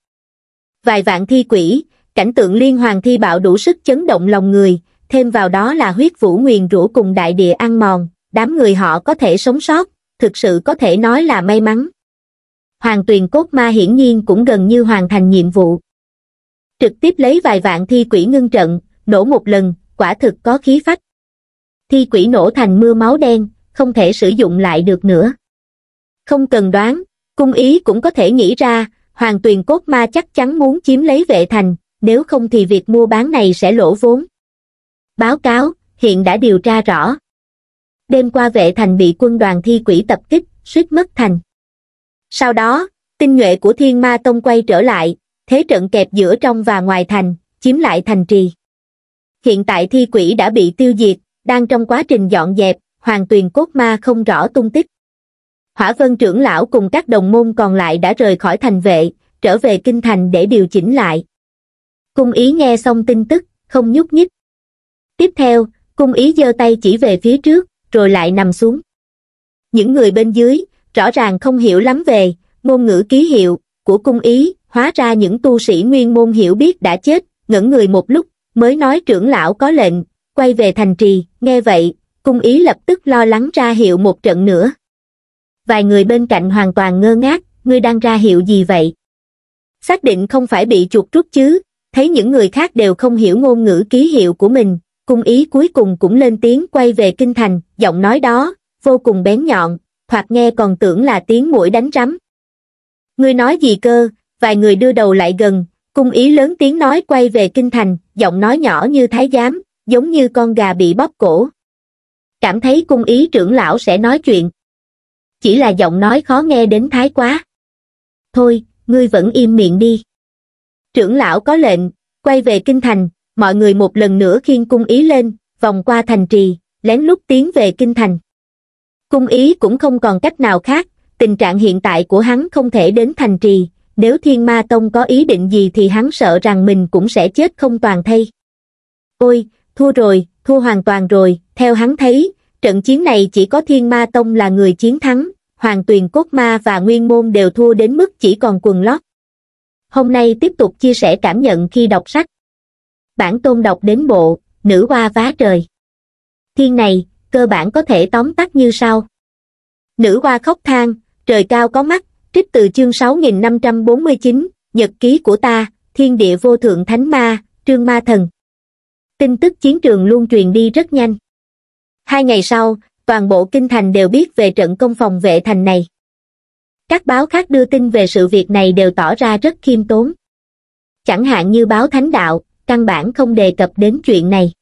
vài vạn thi quỷ cảnh tượng liên hoàng thi bạo đủ sức chấn động lòng người thêm vào đó là huyết vũ nguyền rũ cùng đại địa ăn mòn đám người họ có thể sống sót thực sự có thể nói là may mắn hoàng tuyền cốt ma hiển nhiên cũng gần như hoàn thành nhiệm vụ trực tiếp lấy vài vạn thi quỷ ngưng trận nổ một lần quả thực có khí phách thi quỷ nổ thành mưa máu đen, không thể sử dụng lại được nữa. Không cần đoán, cung ý cũng có thể nghĩ ra, hoàng tuyền cốt ma chắc chắn muốn chiếm lấy vệ thành, nếu không thì việc mua bán này sẽ lỗ vốn. Báo cáo, hiện đã điều tra rõ. Đêm qua vệ thành bị quân đoàn thi quỷ tập kích, suýt mất thành. Sau đó, tinh nhuệ của thiên ma tông quay trở lại, thế trận kẹp giữa trong và ngoài thành, chiếm lại thành trì. Hiện tại thi quỷ đã bị tiêu diệt, đang trong quá trình dọn dẹp, hoàng tuyền cốt ma không rõ tung tích. Hỏa vân trưởng lão cùng các đồng môn còn lại đã rời khỏi thành vệ, trở về kinh thành để điều chỉnh lại. Cung ý nghe xong tin tức, không nhúc nhích. Tiếp theo, cung ý giơ tay chỉ về phía trước, rồi lại nằm xuống. Những người bên dưới, rõ ràng không hiểu lắm về, ngôn ngữ ký hiệu, của cung ý, hóa ra những tu sĩ nguyên môn hiểu biết đã chết, ngẩn người một lúc, mới nói trưởng lão có lệnh, quay về thành trì nghe vậy cung ý lập tức lo lắng ra hiệu một trận nữa vài người bên cạnh hoàn toàn ngơ ngác ngươi đang ra hiệu gì vậy xác định không phải bị chuột rút chứ thấy những người khác đều không hiểu ngôn ngữ ký hiệu của mình cung ý cuối cùng cũng lên tiếng quay về kinh thành giọng nói đó vô cùng bén nhọn hoặc nghe còn tưởng là tiếng mũi đánh rắm ngươi nói gì cơ vài người đưa đầu lại gần cung ý lớn tiếng nói quay về kinh thành giọng nói nhỏ như thái giám giống như con gà bị bóp cổ. Cảm thấy cung ý trưởng lão sẽ nói chuyện. Chỉ là giọng nói khó nghe đến thái quá. Thôi, ngươi vẫn im miệng đi. Trưởng lão có lệnh, quay về kinh thành, mọi người một lần nữa khiên cung ý lên, vòng qua thành trì, lén lút tiến về kinh thành. Cung ý cũng không còn cách nào khác, tình trạng hiện tại của hắn không thể đến thành trì, nếu thiên ma tông có ý định gì thì hắn sợ rằng mình cũng sẽ chết không toàn thây. Ôi, thua rồi, thua hoàn toàn rồi, theo hắn thấy, trận chiến này chỉ có Thiên Ma Tông là người chiến thắng, Hoàng Tuyền Cốt Ma và Nguyên Môn đều thua đến mức chỉ còn quần lót. Hôm nay tiếp tục chia sẻ cảm nhận khi đọc sách. Bản tôn đọc đến bộ, nữ hoa vá trời. Thiên này, cơ bản có thể tóm tắt như sau. Nữ hoa khóc than, trời cao có mắt, trích từ chương 6549, nhật ký của ta, thiên địa vô thượng thánh ma, trương ma thần tin tức chiến trường luôn truyền đi rất nhanh hai ngày sau toàn bộ kinh thành đều biết về trận công phòng vệ thành này các báo khác đưa tin về sự việc này đều tỏ ra rất khiêm tốn chẳng hạn như báo thánh đạo căn bản không đề cập đến chuyện này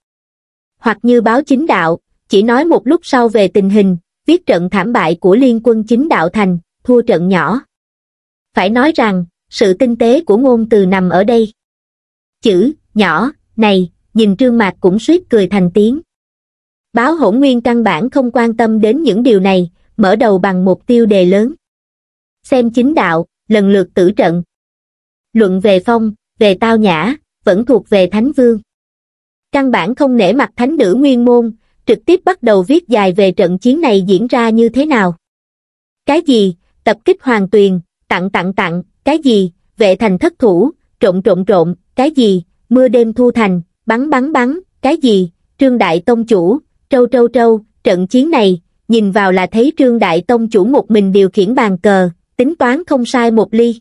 hoặc như báo chính đạo chỉ nói một lúc sau về tình hình viết trận thảm bại của liên quân chính đạo thành thua trận nhỏ phải nói rằng sự tinh tế của ngôn từ nằm ở đây chữ nhỏ này nhìn trương mạc cũng suýt cười thành tiếng báo hổ nguyên căn bản không quan tâm đến những điều này mở đầu bằng một tiêu đề lớn xem chính đạo lần lượt tử trận luận về phong về tao nhã vẫn thuộc về thánh vương căn bản không nể mặt thánh nữ nguyên môn trực tiếp bắt đầu viết dài về trận chiến này diễn ra như thế nào cái gì tập kích hoàng tuyền tặng tặng tặng cái gì vệ thành thất thủ trộn trộn trộn cái gì mưa đêm thu thành bắn bắn bắn, cái gì, Trương Đại Tông Chủ, trâu trâu trâu, trận chiến này, nhìn vào là thấy Trương Đại Tông Chủ một mình điều khiển bàn cờ, tính toán không sai một ly.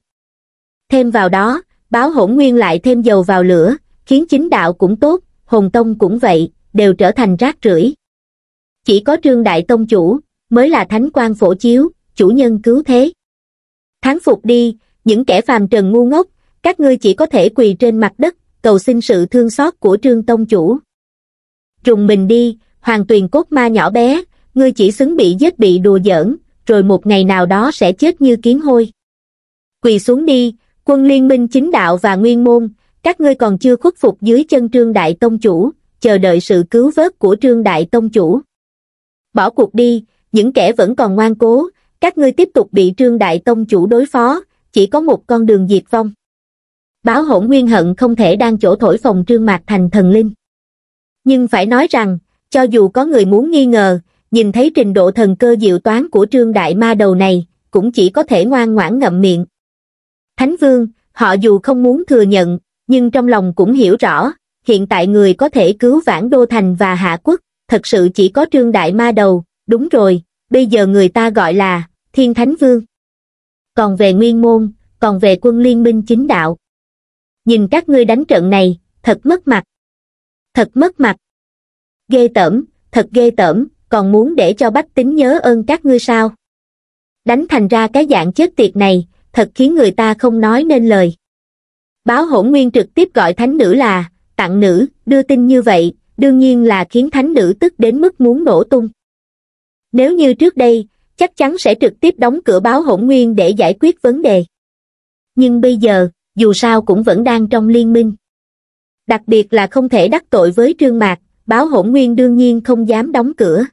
Thêm vào đó, báo hỗn nguyên lại thêm dầu vào lửa, khiến chính đạo cũng tốt, hồn tông cũng vậy, đều trở thành rác rưởi. Chỉ có Trương Đại Tông Chủ, mới là thánh quan phổ chiếu, chủ nhân cứu thế. thắng phục đi, những kẻ phàm trần ngu ngốc, các ngươi chỉ có thể quỳ trên mặt đất cầu xin sự thương xót của trương tông chủ. Trùng mình đi, hoàng tuyền cốt ma nhỏ bé, ngươi chỉ xứng bị giết bị đùa giỡn, rồi một ngày nào đó sẽ chết như kiến hôi. Quỳ xuống đi, quân liên minh chính đạo và nguyên môn, các ngươi còn chưa khuất phục dưới chân trương đại tông chủ, chờ đợi sự cứu vớt của trương đại tông chủ. Bỏ cuộc đi, những kẻ vẫn còn ngoan cố, các ngươi tiếp tục bị trương đại tông chủ đối phó, chỉ có một con đường diệt vong báo hỗn nguyên hận không thể đang chỗ thổi phòng trương mạc thành thần linh. Nhưng phải nói rằng, cho dù có người muốn nghi ngờ, nhìn thấy trình độ thần cơ diệu toán của trương đại ma đầu này, cũng chỉ có thể ngoan ngoãn ngậm miệng. Thánh vương, họ dù không muốn thừa nhận, nhưng trong lòng cũng hiểu rõ, hiện tại người có thể cứu vãn đô thành và hạ quốc, thật sự chỉ có trương đại ma đầu, đúng rồi, bây giờ người ta gọi là thiên thánh vương. Còn về nguyên môn, còn về quân liên minh chính đạo nhìn các ngươi đánh trận này thật mất mặt thật mất mặt ghê tởm thật ghê tởm còn muốn để cho bách tính nhớ ơn các ngươi sao đánh thành ra cái dạng chết tiệt này thật khiến người ta không nói nên lời báo hỗn nguyên trực tiếp gọi thánh nữ là tặng nữ đưa tin như vậy đương nhiên là khiến thánh nữ tức đến mức muốn nổ tung nếu như trước đây chắc chắn sẽ trực tiếp đóng cửa báo hỗn nguyên để giải quyết vấn đề nhưng bây giờ dù sao cũng vẫn đang trong liên minh. Đặc biệt là không thể đắc tội với Trương Mạc, báo hỗn nguyên đương nhiên không dám đóng cửa.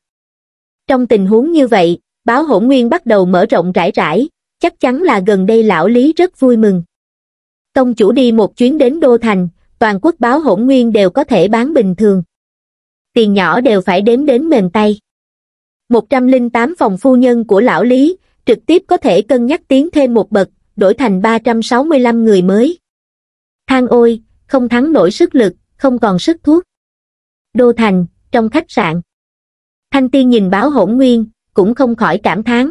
Trong tình huống như vậy, báo hỗn nguyên bắt đầu mở rộng rãi rãi, chắc chắn là gần đây lão Lý rất vui mừng. Tông chủ đi một chuyến đến Đô Thành, toàn quốc báo hỗn nguyên đều có thể bán bình thường. Tiền nhỏ đều phải đếm đến mềm tay. 108 phòng phu nhân của lão Lý, trực tiếp có thể cân nhắc tiến thêm một bậc, đổi thành 365 người mới. Thang ôi, không thắng nổi sức lực, không còn sức thuốc. Đô Thành, trong khách sạn. Thanh Tiên nhìn báo hỗn nguyên, cũng không khỏi cảm thán.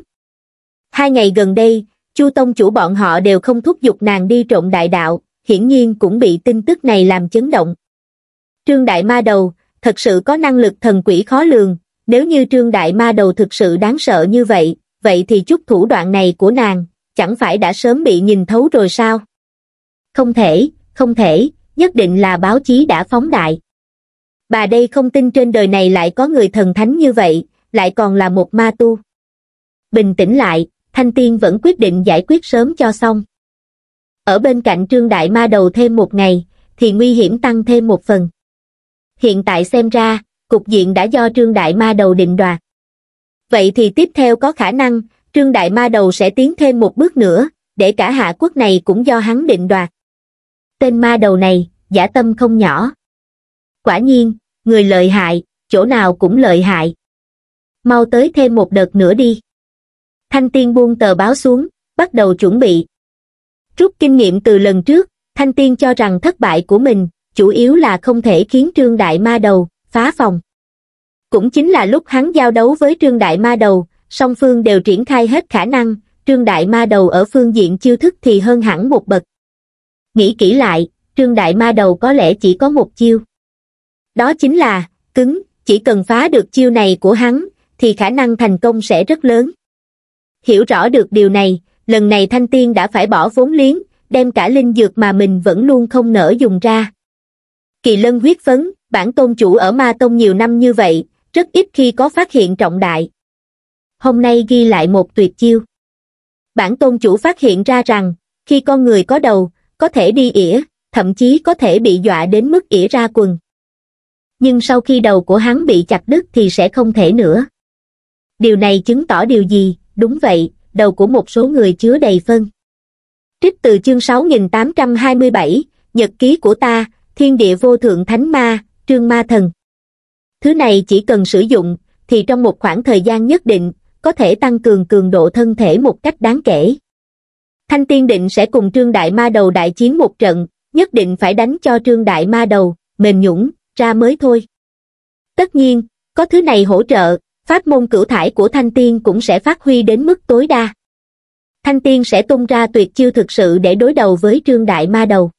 Hai ngày gần đây, Chu Tông chủ bọn họ đều không thúc giục nàng đi trộn đại đạo, hiển nhiên cũng bị tin tức này làm chấn động. Trương Đại Ma Đầu, thật sự có năng lực thần quỷ khó lường, nếu như Trương Đại Ma Đầu thực sự đáng sợ như vậy, vậy thì chút thủ đoạn này của nàng chẳng phải đã sớm bị nhìn thấu rồi sao? Không thể, không thể, nhất định là báo chí đã phóng đại. Bà đây không tin trên đời này lại có người thần thánh như vậy, lại còn là một ma tu. Bình tĩnh lại, Thanh Tiên vẫn quyết định giải quyết sớm cho xong. Ở bên cạnh Trương Đại Ma đầu thêm một ngày, thì nguy hiểm tăng thêm một phần. Hiện tại xem ra, cục diện đã do Trương Đại Ma đầu định đoạt. Vậy thì tiếp theo có khả năng Trương Đại Ma đầu sẽ tiến thêm một bước nữa, để cả hạ quốc này cũng do hắn định đoạt. Tên ma đầu này, giả tâm không nhỏ. Quả nhiên, người lợi hại, chỗ nào cũng lợi hại. Mau tới thêm một đợt nữa đi. Thanh Tiên buông tờ báo xuống, bắt đầu chuẩn bị. Rút kinh nghiệm từ lần trước, Thanh Tiên cho rằng thất bại của mình, chủ yếu là không thể khiến Trương Đại Ma Đầu phá phòng. Cũng chính là lúc hắn giao đấu với Trương Đại Ma Đầu, song phương đều triển khai hết khả năng, Trương Đại Ma Đầu ở phương diện chiêu thức thì hơn hẳn một bậc. Nghĩ kỹ lại, Trương Đại Ma Đầu có lẽ chỉ có một chiêu. Đó chính là, cứng, chỉ cần phá được chiêu này của hắn, thì khả năng thành công sẽ rất lớn. Hiểu rõ được điều này, lần này Thanh Tiên đã phải bỏ vốn liếng, đem cả linh dược mà mình vẫn luôn không nỡ dùng ra. Kỳ lân huyết phấn, bản tôn chủ ở ma tông nhiều năm như vậy, rất ít khi có phát hiện trọng đại hôm nay ghi lại một tuyệt chiêu. Bản tôn chủ phát hiện ra rằng, khi con người có đầu, có thể đi ỉa, thậm chí có thể bị dọa đến mức ỉa ra quần. Nhưng sau khi đầu của hắn bị chặt đứt thì sẽ không thể nữa. Điều này chứng tỏ điều gì? Đúng vậy, đầu của một số người chứa đầy phân. Trích từ chương 6827, Nhật ký của ta, Thiên địa vô thượng thánh ma, trương ma thần. Thứ này chỉ cần sử dụng, thì trong một khoảng thời gian nhất định, có thể tăng cường cường độ thân thể một cách đáng kể. Thanh Tiên định sẽ cùng Trương Đại Ma Đầu đại chiến một trận, nhất định phải đánh cho Trương Đại Ma Đầu, mềm nhũng, ra mới thôi. Tất nhiên, có thứ này hỗ trợ, pháp môn cửu thải của Thanh Tiên cũng sẽ phát huy đến mức tối đa. Thanh Tiên sẽ tung ra tuyệt chiêu thực sự để đối đầu với Trương Đại Ma Đầu.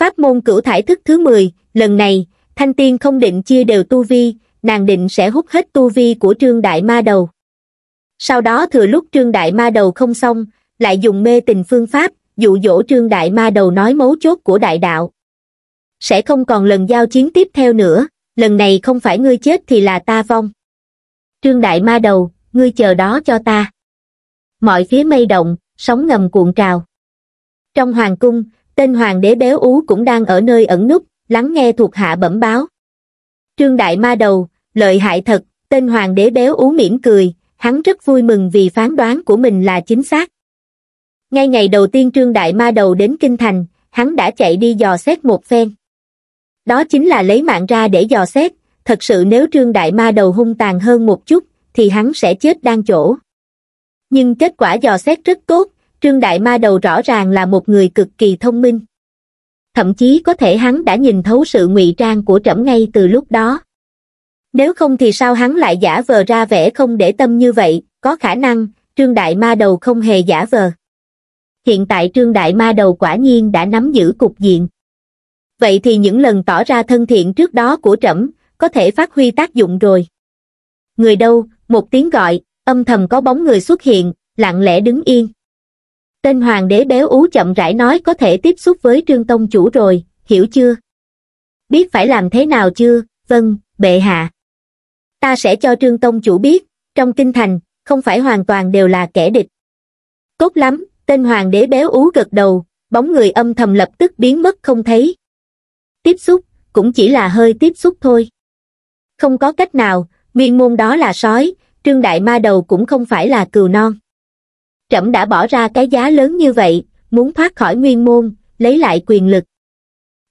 Pháp môn cửu thải thức thứ 10, lần này, Thanh Tiên không định chia đều tu vi, nàng định sẽ hút hết tu vi của Trương Đại Ma Đầu sau đó thừa lúc trương đại ma đầu không xong lại dùng mê tình phương pháp dụ dỗ trương đại ma đầu nói mấu chốt của đại đạo sẽ không còn lần giao chiến tiếp theo nữa lần này không phải ngươi chết thì là ta vong trương đại ma đầu ngươi chờ đó cho ta mọi phía mây động sóng ngầm cuộn trào trong hoàng cung tên hoàng đế béo ú cũng đang ở nơi ẩn núp lắng nghe thuộc hạ bẩm báo trương đại ma đầu lợi hại thật tên hoàng đế béo ú mỉm cười hắn rất vui mừng vì phán đoán của mình là chính xác. Ngay ngày đầu tiên Trương Đại Ma đầu đến Kinh Thành, hắn đã chạy đi dò xét một phen. Đó chính là lấy mạng ra để dò xét, thật sự nếu Trương Đại Ma đầu hung tàn hơn một chút, thì hắn sẽ chết đang chỗ. Nhưng kết quả dò xét rất tốt, Trương Đại Ma đầu rõ ràng là một người cực kỳ thông minh. Thậm chí có thể hắn đã nhìn thấu sự ngụy trang của trẫm ngay từ lúc đó nếu không thì sao hắn lại giả vờ ra vẻ không để tâm như vậy có khả năng trương đại ma đầu không hề giả vờ hiện tại trương đại ma đầu quả nhiên đã nắm giữ cục diện vậy thì những lần tỏ ra thân thiện trước đó của trẫm có thể phát huy tác dụng rồi người đâu một tiếng gọi âm thầm có bóng người xuất hiện lặng lẽ đứng yên tên hoàng đế béo ú chậm rãi nói có thể tiếp xúc với trương tông chủ rồi hiểu chưa biết phải làm thế nào chưa vâng bệ hạ ta sẽ cho Trương Tông chủ biết, trong kinh thành, không phải hoàn toàn đều là kẻ địch. Tốt lắm, tên hoàng đế béo ú gật đầu, bóng người âm thầm lập tức biến mất không thấy. Tiếp xúc, cũng chỉ là hơi tiếp xúc thôi. Không có cách nào, nguyên môn đó là sói, trương đại ma đầu cũng không phải là cừu non. Trẫm đã bỏ ra cái giá lớn như vậy, muốn thoát khỏi nguyên môn, lấy lại quyền lực.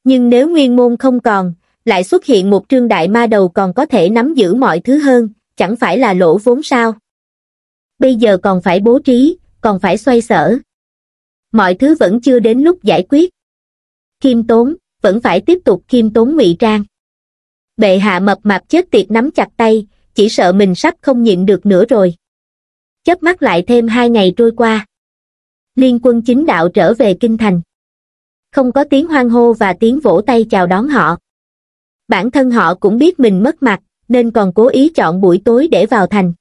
Nhưng nếu nguyên môn không còn, lại xuất hiện một trương đại ma đầu còn có thể nắm giữ mọi thứ hơn, chẳng phải là lỗ vốn sao. Bây giờ còn phải bố trí, còn phải xoay sở. Mọi thứ vẫn chưa đến lúc giải quyết. Kim tốn, vẫn phải tiếp tục kim tốn ngụy trang. Bệ hạ mập mạp chết tiệt nắm chặt tay, chỉ sợ mình sắp không nhịn được nữa rồi. Chớp mắt lại thêm hai ngày trôi qua. Liên quân chính đạo trở về kinh thành. Không có tiếng hoang hô và tiếng vỗ tay chào đón họ bản thân họ cũng biết mình mất mặt, nên còn cố ý chọn buổi tối để vào thành.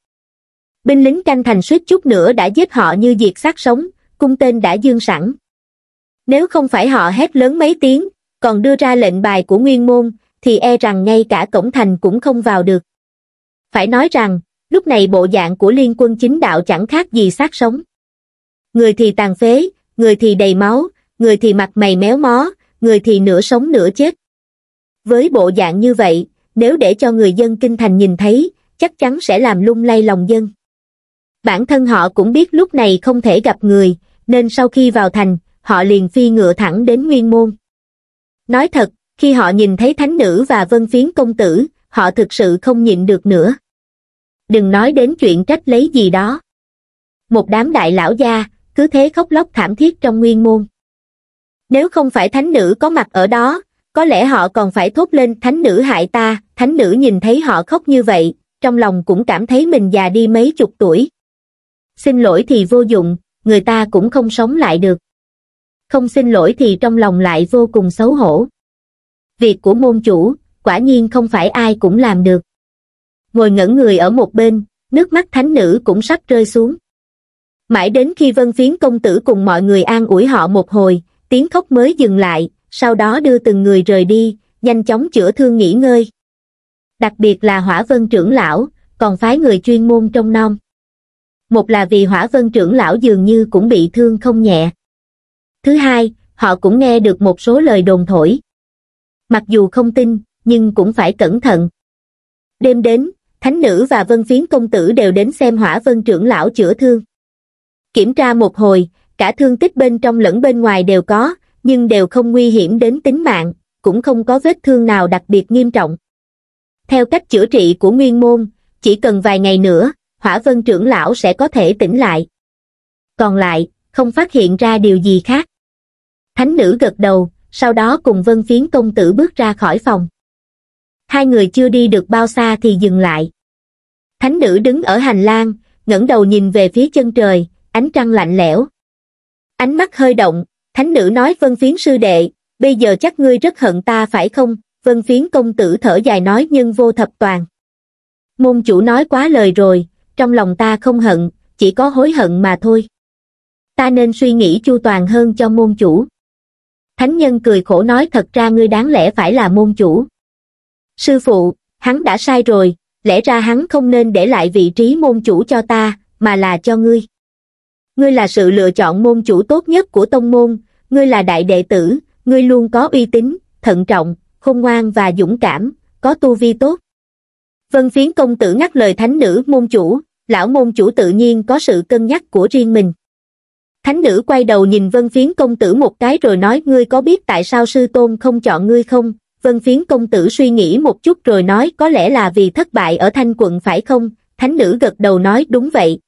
Binh lính canh thành suýt chút nữa đã giết họ như diệt xác sống, cung tên đã dương sẵn. Nếu không phải họ hét lớn mấy tiếng, còn đưa ra lệnh bài của nguyên môn, thì e rằng ngay cả cổng thành cũng không vào được. Phải nói rằng, lúc này bộ dạng của liên quân chính đạo chẳng khác gì xác sống. Người thì tàn phế, người thì đầy máu, người thì mặt mày méo mó, người thì nửa sống nửa chết. Với bộ dạng như vậy, nếu để cho người dân kinh thành nhìn thấy, chắc chắn sẽ làm lung lay lòng dân. Bản thân họ cũng biết lúc này không thể gặp người, nên sau khi vào thành, họ liền phi ngựa thẳng đến Nguyên Môn. Nói thật, khi họ nhìn thấy thánh nữ và vân phiến công tử, họ thực sự không nhịn được nữa. Đừng nói đến chuyện trách lấy gì đó. Một đám đại lão gia, cứ thế khóc lóc thảm thiết trong Nguyên Môn. Nếu không phải thánh nữ có mặt ở đó, có lẽ họ còn phải thốt lên thánh nữ hại ta, thánh nữ nhìn thấy họ khóc như vậy, trong lòng cũng cảm thấy mình già đi mấy chục tuổi. Xin lỗi thì vô dụng, người ta cũng không sống lại được. Không xin lỗi thì trong lòng lại vô cùng xấu hổ. Việc của môn chủ, quả nhiên không phải ai cũng làm được. Ngồi ngẩn người ở một bên, nước mắt thánh nữ cũng sắp rơi xuống. Mãi đến khi vân phiến công tử cùng mọi người an ủi họ một hồi, tiếng khóc mới dừng lại, sau đó đưa từng người rời đi, nhanh chóng chữa thương nghỉ ngơi. Đặc biệt là Hỏa Vân trưởng lão, còn phái người chuyên môn trong non. Một là vì Hỏa Vân trưởng lão dường như cũng bị thương không nhẹ. Thứ hai, họ cũng nghe được một số lời đồn thổi. Mặc dù không tin, nhưng cũng phải cẩn thận. Đêm đến, thánh nữ và vân phiến công tử đều đến xem hỏa vân trưởng lão chữa thương. Kiểm tra một hồi, cả thương tích bên trong lẫn bên ngoài đều có, nhưng đều không nguy hiểm đến tính mạng, cũng không có vết thương nào đặc biệt nghiêm trọng. Theo cách chữa trị của nguyên môn, chỉ cần vài ngày nữa, hỏa vân trưởng lão sẽ có thể tỉnh lại. Còn lại, không phát hiện ra điều gì khác. Thánh nữ gật đầu, sau đó cùng vân phiến công tử bước ra khỏi phòng. Hai người chưa đi được bao xa thì dừng lại. Thánh nữ đứng ở hành lang, ngẩng đầu nhìn về phía chân trời, ánh trăng lạnh lẽo. Ánh mắt hơi động, Thánh nữ nói vân phiến sư đệ, bây giờ chắc ngươi rất hận ta phải không? Vân phiến công tử thở dài nói nhưng vô thập toàn. Môn chủ nói quá lời rồi, trong lòng ta không hận, chỉ có hối hận mà thôi. Ta nên suy nghĩ chu toàn hơn cho môn chủ. Thánh nhân cười khổ nói thật ra ngươi đáng lẽ phải là môn chủ. Sư phụ, hắn đã sai rồi, lẽ ra hắn không nên để lại vị trí môn chủ cho ta, mà là cho ngươi ngươi là sự lựa chọn môn chủ tốt nhất của tông môn, ngươi là đại đệ tử, ngươi luôn có uy tín, thận trọng, khôn ngoan và dũng cảm, có tu vi tốt. Vân phiến công tử ngắt lời thánh nữ môn chủ, lão môn chủ tự nhiên có sự cân nhắc của riêng mình. Thánh nữ quay đầu nhìn vân phiến công tử một cái rồi nói ngươi có biết tại sao sư tôn không chọn ngươi không? Vân phiến công tử suy nghĩ một chút rồi nói có lẽ là vì thất bại ở thanh quận phải không? Thánh nữ gật đầu nói đúng vậy,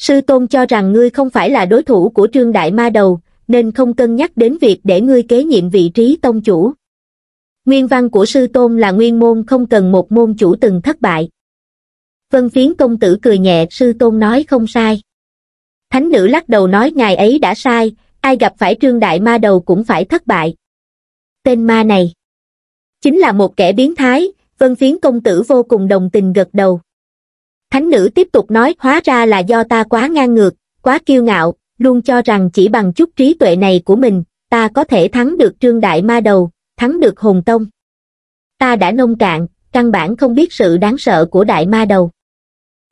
sư tôn cho rằng ngươi không phải là đối thủ của trương đại ma đầu, nên không cân nhắc đến việc để ngươi kế nhiệm vị trí tông chủ. Nguyên văn của sư tôn là nguyên môn không cần một môn chủ từng thất bại. Vân phiến công tử cười nhẹ sư tôn nói không sai. Thánh nữ lắc đầu nói ngài ấy đã sai, ai gặp phải trương đại ma đầu cũng phải thất bại. Tên ma này chính là một kẻ biến thái, vân phiến công tử vô cùng đồng tình gật đầu thánh nữ tiếp tục nói hóa ra là do ta quá ngang ngược quá kiêu ngạo luôn cho rằng chỉ bằng chút trí tuệ này của mình ta có thể thắng được trương đại ma đầu thắng được hồn tông ta đã nông cạn căn bản không biết sự đáng sợ của đại ma đầu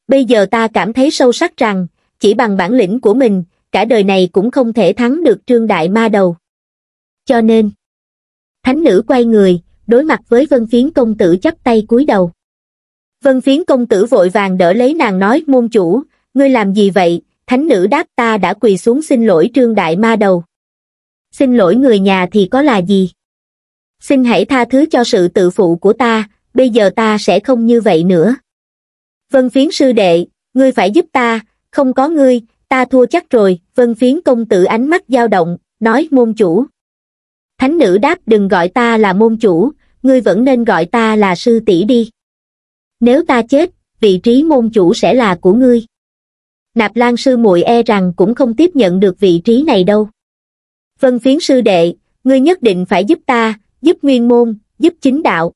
bây giờ ta cảm thấy sâu sắc rằng chỉ bằng bản lĩnh của mình cả đời này cũng không thể thắng được trương đại ma đầu cho nên thánh nữ quay người đối mặt với vân phiến công tử chắp tay cúi đầu Vân phiến công tử vội vàng đỡ lấy nàng nói môn chủ, ngươi làm gì vậy, thánh nữ đáp ta đã quỳ xuống xin lỗi trương đại ma đầu. Xin lỗi người nhà thì có là gì? Xin hãy tha thứ cho sự tự phụ của ta, bây giờ ta sẽ không như vậy nữa. Vân phiến sư đệ, ngươi phải giúp ta, không có ngươi, ta thua chắc rồi, vân phiến công tử ánh mắt dao động, nói môn chủ. Thánh nữ đáp đừng gọi ta là môn chủ, ngươi vẫn nên gọi ta là sư tỷ đi nếu ta chết vị trí môn chủ sẽ là của ngươi nạp lan sư muội e rằng cũng không tiếp nhận được vị trí này đâu vân phiến sư đệ ngươi nhất định phải giúp ta giúp nguyên môn giúp chính đạo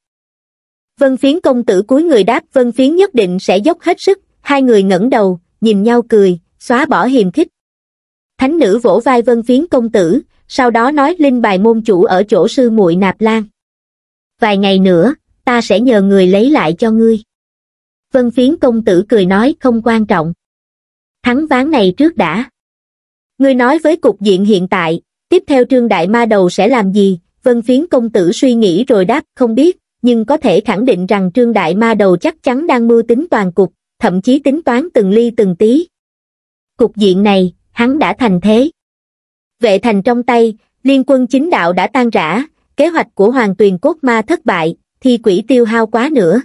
vân phiến công tử cuối người đáp vân phiến nhất định sẽ dốc hết sức hai người ngẩng đầu nhìn nhau cười xóa bỏ hiềm khích thánh nữ vỗ vai vân phiến công tử sau đó nói linh bài môn chủ ở chỗ sư muội nạp lan vài ngày nữa ta sẽ nhờ người lấy lại cho ngươi Vân phiến công tử cười nói không quan trọng. Thắng ván này trước đã. Ngươi nói với cục diện hiện tại, tiếp theo trương đại ma đầu sẽ làm gì? Vân phiến công tử suy nghĩ rồi đáp không biết, nhưng có thể khẳng định rằng trương đại ma đầu chắc chắn đang mưu tính toàn cục, thậm chí tính toán từng ly từng tí. Cục diện này, hắn đã thành thế. Vệ thành trong tay, liên quân chính đạo đã tan rã, kế hoạch của hoàng tuyền cốt ma thất bại, thì quỷ tiêu hao quá nữa.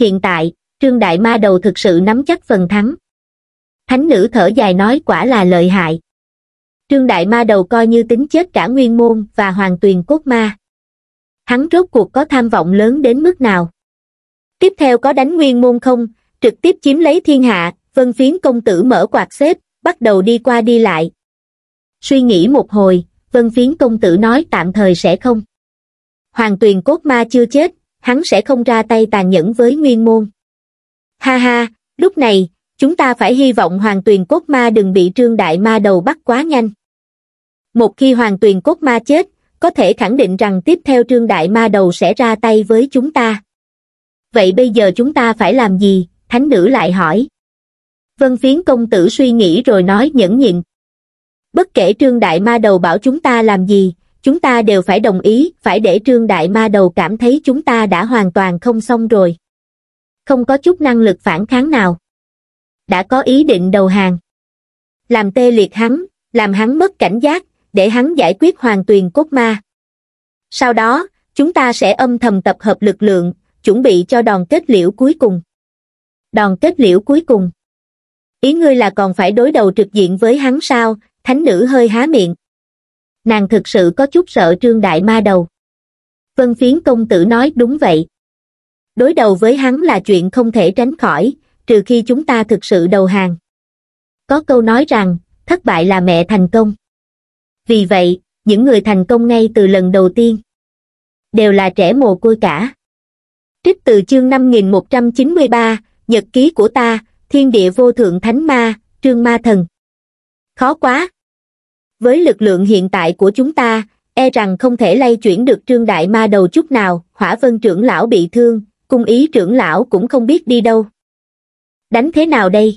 Hiện tại, trương đại ma đầu thực sự nắm chắc phần thắng. Thánh nữ thở dài nói quả là lợi hại. Trương đại ma đầu coi như tính chết cả nguyên môn và hoàng tuyền cốt ma. Hắn rốt cuộc có tham vọng lớn đến mức nào? Tiếp theo có đánh nguyên môn không, trực tiếp chiếm lấy thiên hạ, vân phiến công tử mở quạt xếp, bắt đầu đi qua đi lại. Suy nghĩ một hồi, vân phiến công tử nói tạm thời sẽ không. Hoàng tuyền cốt ma chưa chết, hắn sẽ không ra tay tàn nhẫn với nguyên môn. Ha ha, lúc này, chúng ta phải hy vọng hoàng tuyền cốt ma đừng bị trương đại ma đầu bắt quá nhanh. Một khi hoàng tuyền cốt ma chết, có thể khẳng định rằng tiếp theo trương đại ma đầu sẽ ra tay với chúng ta. Vậy bây giờ chúng ta phải làm gì? Thánh nữ lại hỏi. Vân phiến công tử suy nghĩ rồi nói nhẫn nhịn. Bất kể trương đại ma đầu bảo chúng ta làm gì, chúng ta đều phải đồng ý, phải để trương đại ma đầu cảm thấy chúng ta đã hoàn toàn không xong rồi không có chút năng lực phản kháng nào. Đã có ý định đầu hàng. Làm tê liệt hắn, làm hắn mất cảnh giác, để hắn giải quyết hoàn tuyền cốt ma. Sau đó, chúng ta sẽ âm thầm tập hợp lực lượng, chuẩn bị cho đòn kết liễu cuối cùng. Đòn kết liễu cuối cùng. Ý ngươi là còn phải đối đầu trực diện với hắn sao, thánh nữ hơi há miệng. Nàng thực sự có chút sợ trương đại ma đầu. Vân phiến công tử nói đúng vậy đối đầu với hắn là chuyện không thể tránh khỏi trừ khi chúng ta thực sự đầu hàng có câu nói rằng thất bại là mẹ thành công vì vậy những người thành công ngay từ lần đầu tiên đều là trẻ mồ côi cả trích từ chương 5193, nhật ký của ta thiên địa vô thượng thánh ma trương ma thần khó quá với lực lượng hiện tại của chúng ta e rằng không thể lay chuyển được trương đại ma đầu chút nào hỏa vân trưởng lão bị thương cung ý trưởng lão cũng không biết đi đâu. Đánh thế nào đây?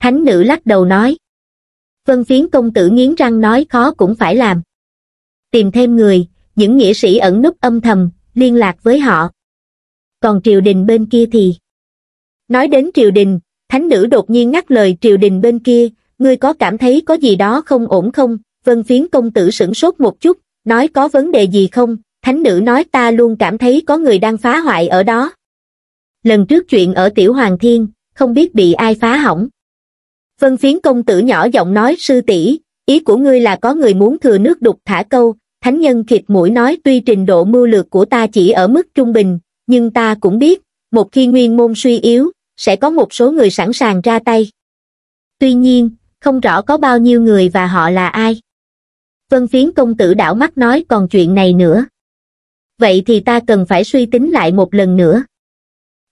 Thánh nữ lắc đầu nói. Vân phiến công tử nghiến răng nói khó cũng phải làm. Tìm thêm người, những nghĩa sĩ ẩn núp âm thầm, liên lạc với họ. Còn triều đình bên kia thì... Nói đến triều đình, thánh nữ đột nhiên ngắt lời triều đình bên kia, ngươi có cảm thấy có gì đó không ổn không? Vân phiến công tử sửng sốt một chút, nói có vấn đề gì không? thánh nữ nói ta luôn cảm thấy có người đang phá hoại ở đó. Lần trước chuyện ở Tiểu Hoàng Thiên, không biết bị ai phá hỏng. Vân phiến công tử nhỏ giọng nói sư tỷ ý của ngươi là có người muốn thừa nước đục thả câu, thánh nhân khịt mũi nói tuy trình độ mưu lược của ta chỉ ở mức trung bình, nhưng ta cũng biết, một khi nguyên môn suy yếu, sẽ có một số người sẵn sàng ra tay. Tuy nhiên, không rõ có bao nhiêu người và họ là ai. Vân phiến công tử đảo mắt nói còn chuyện này nữa vậy thì ta cần phải suy tính lại một lần nữa.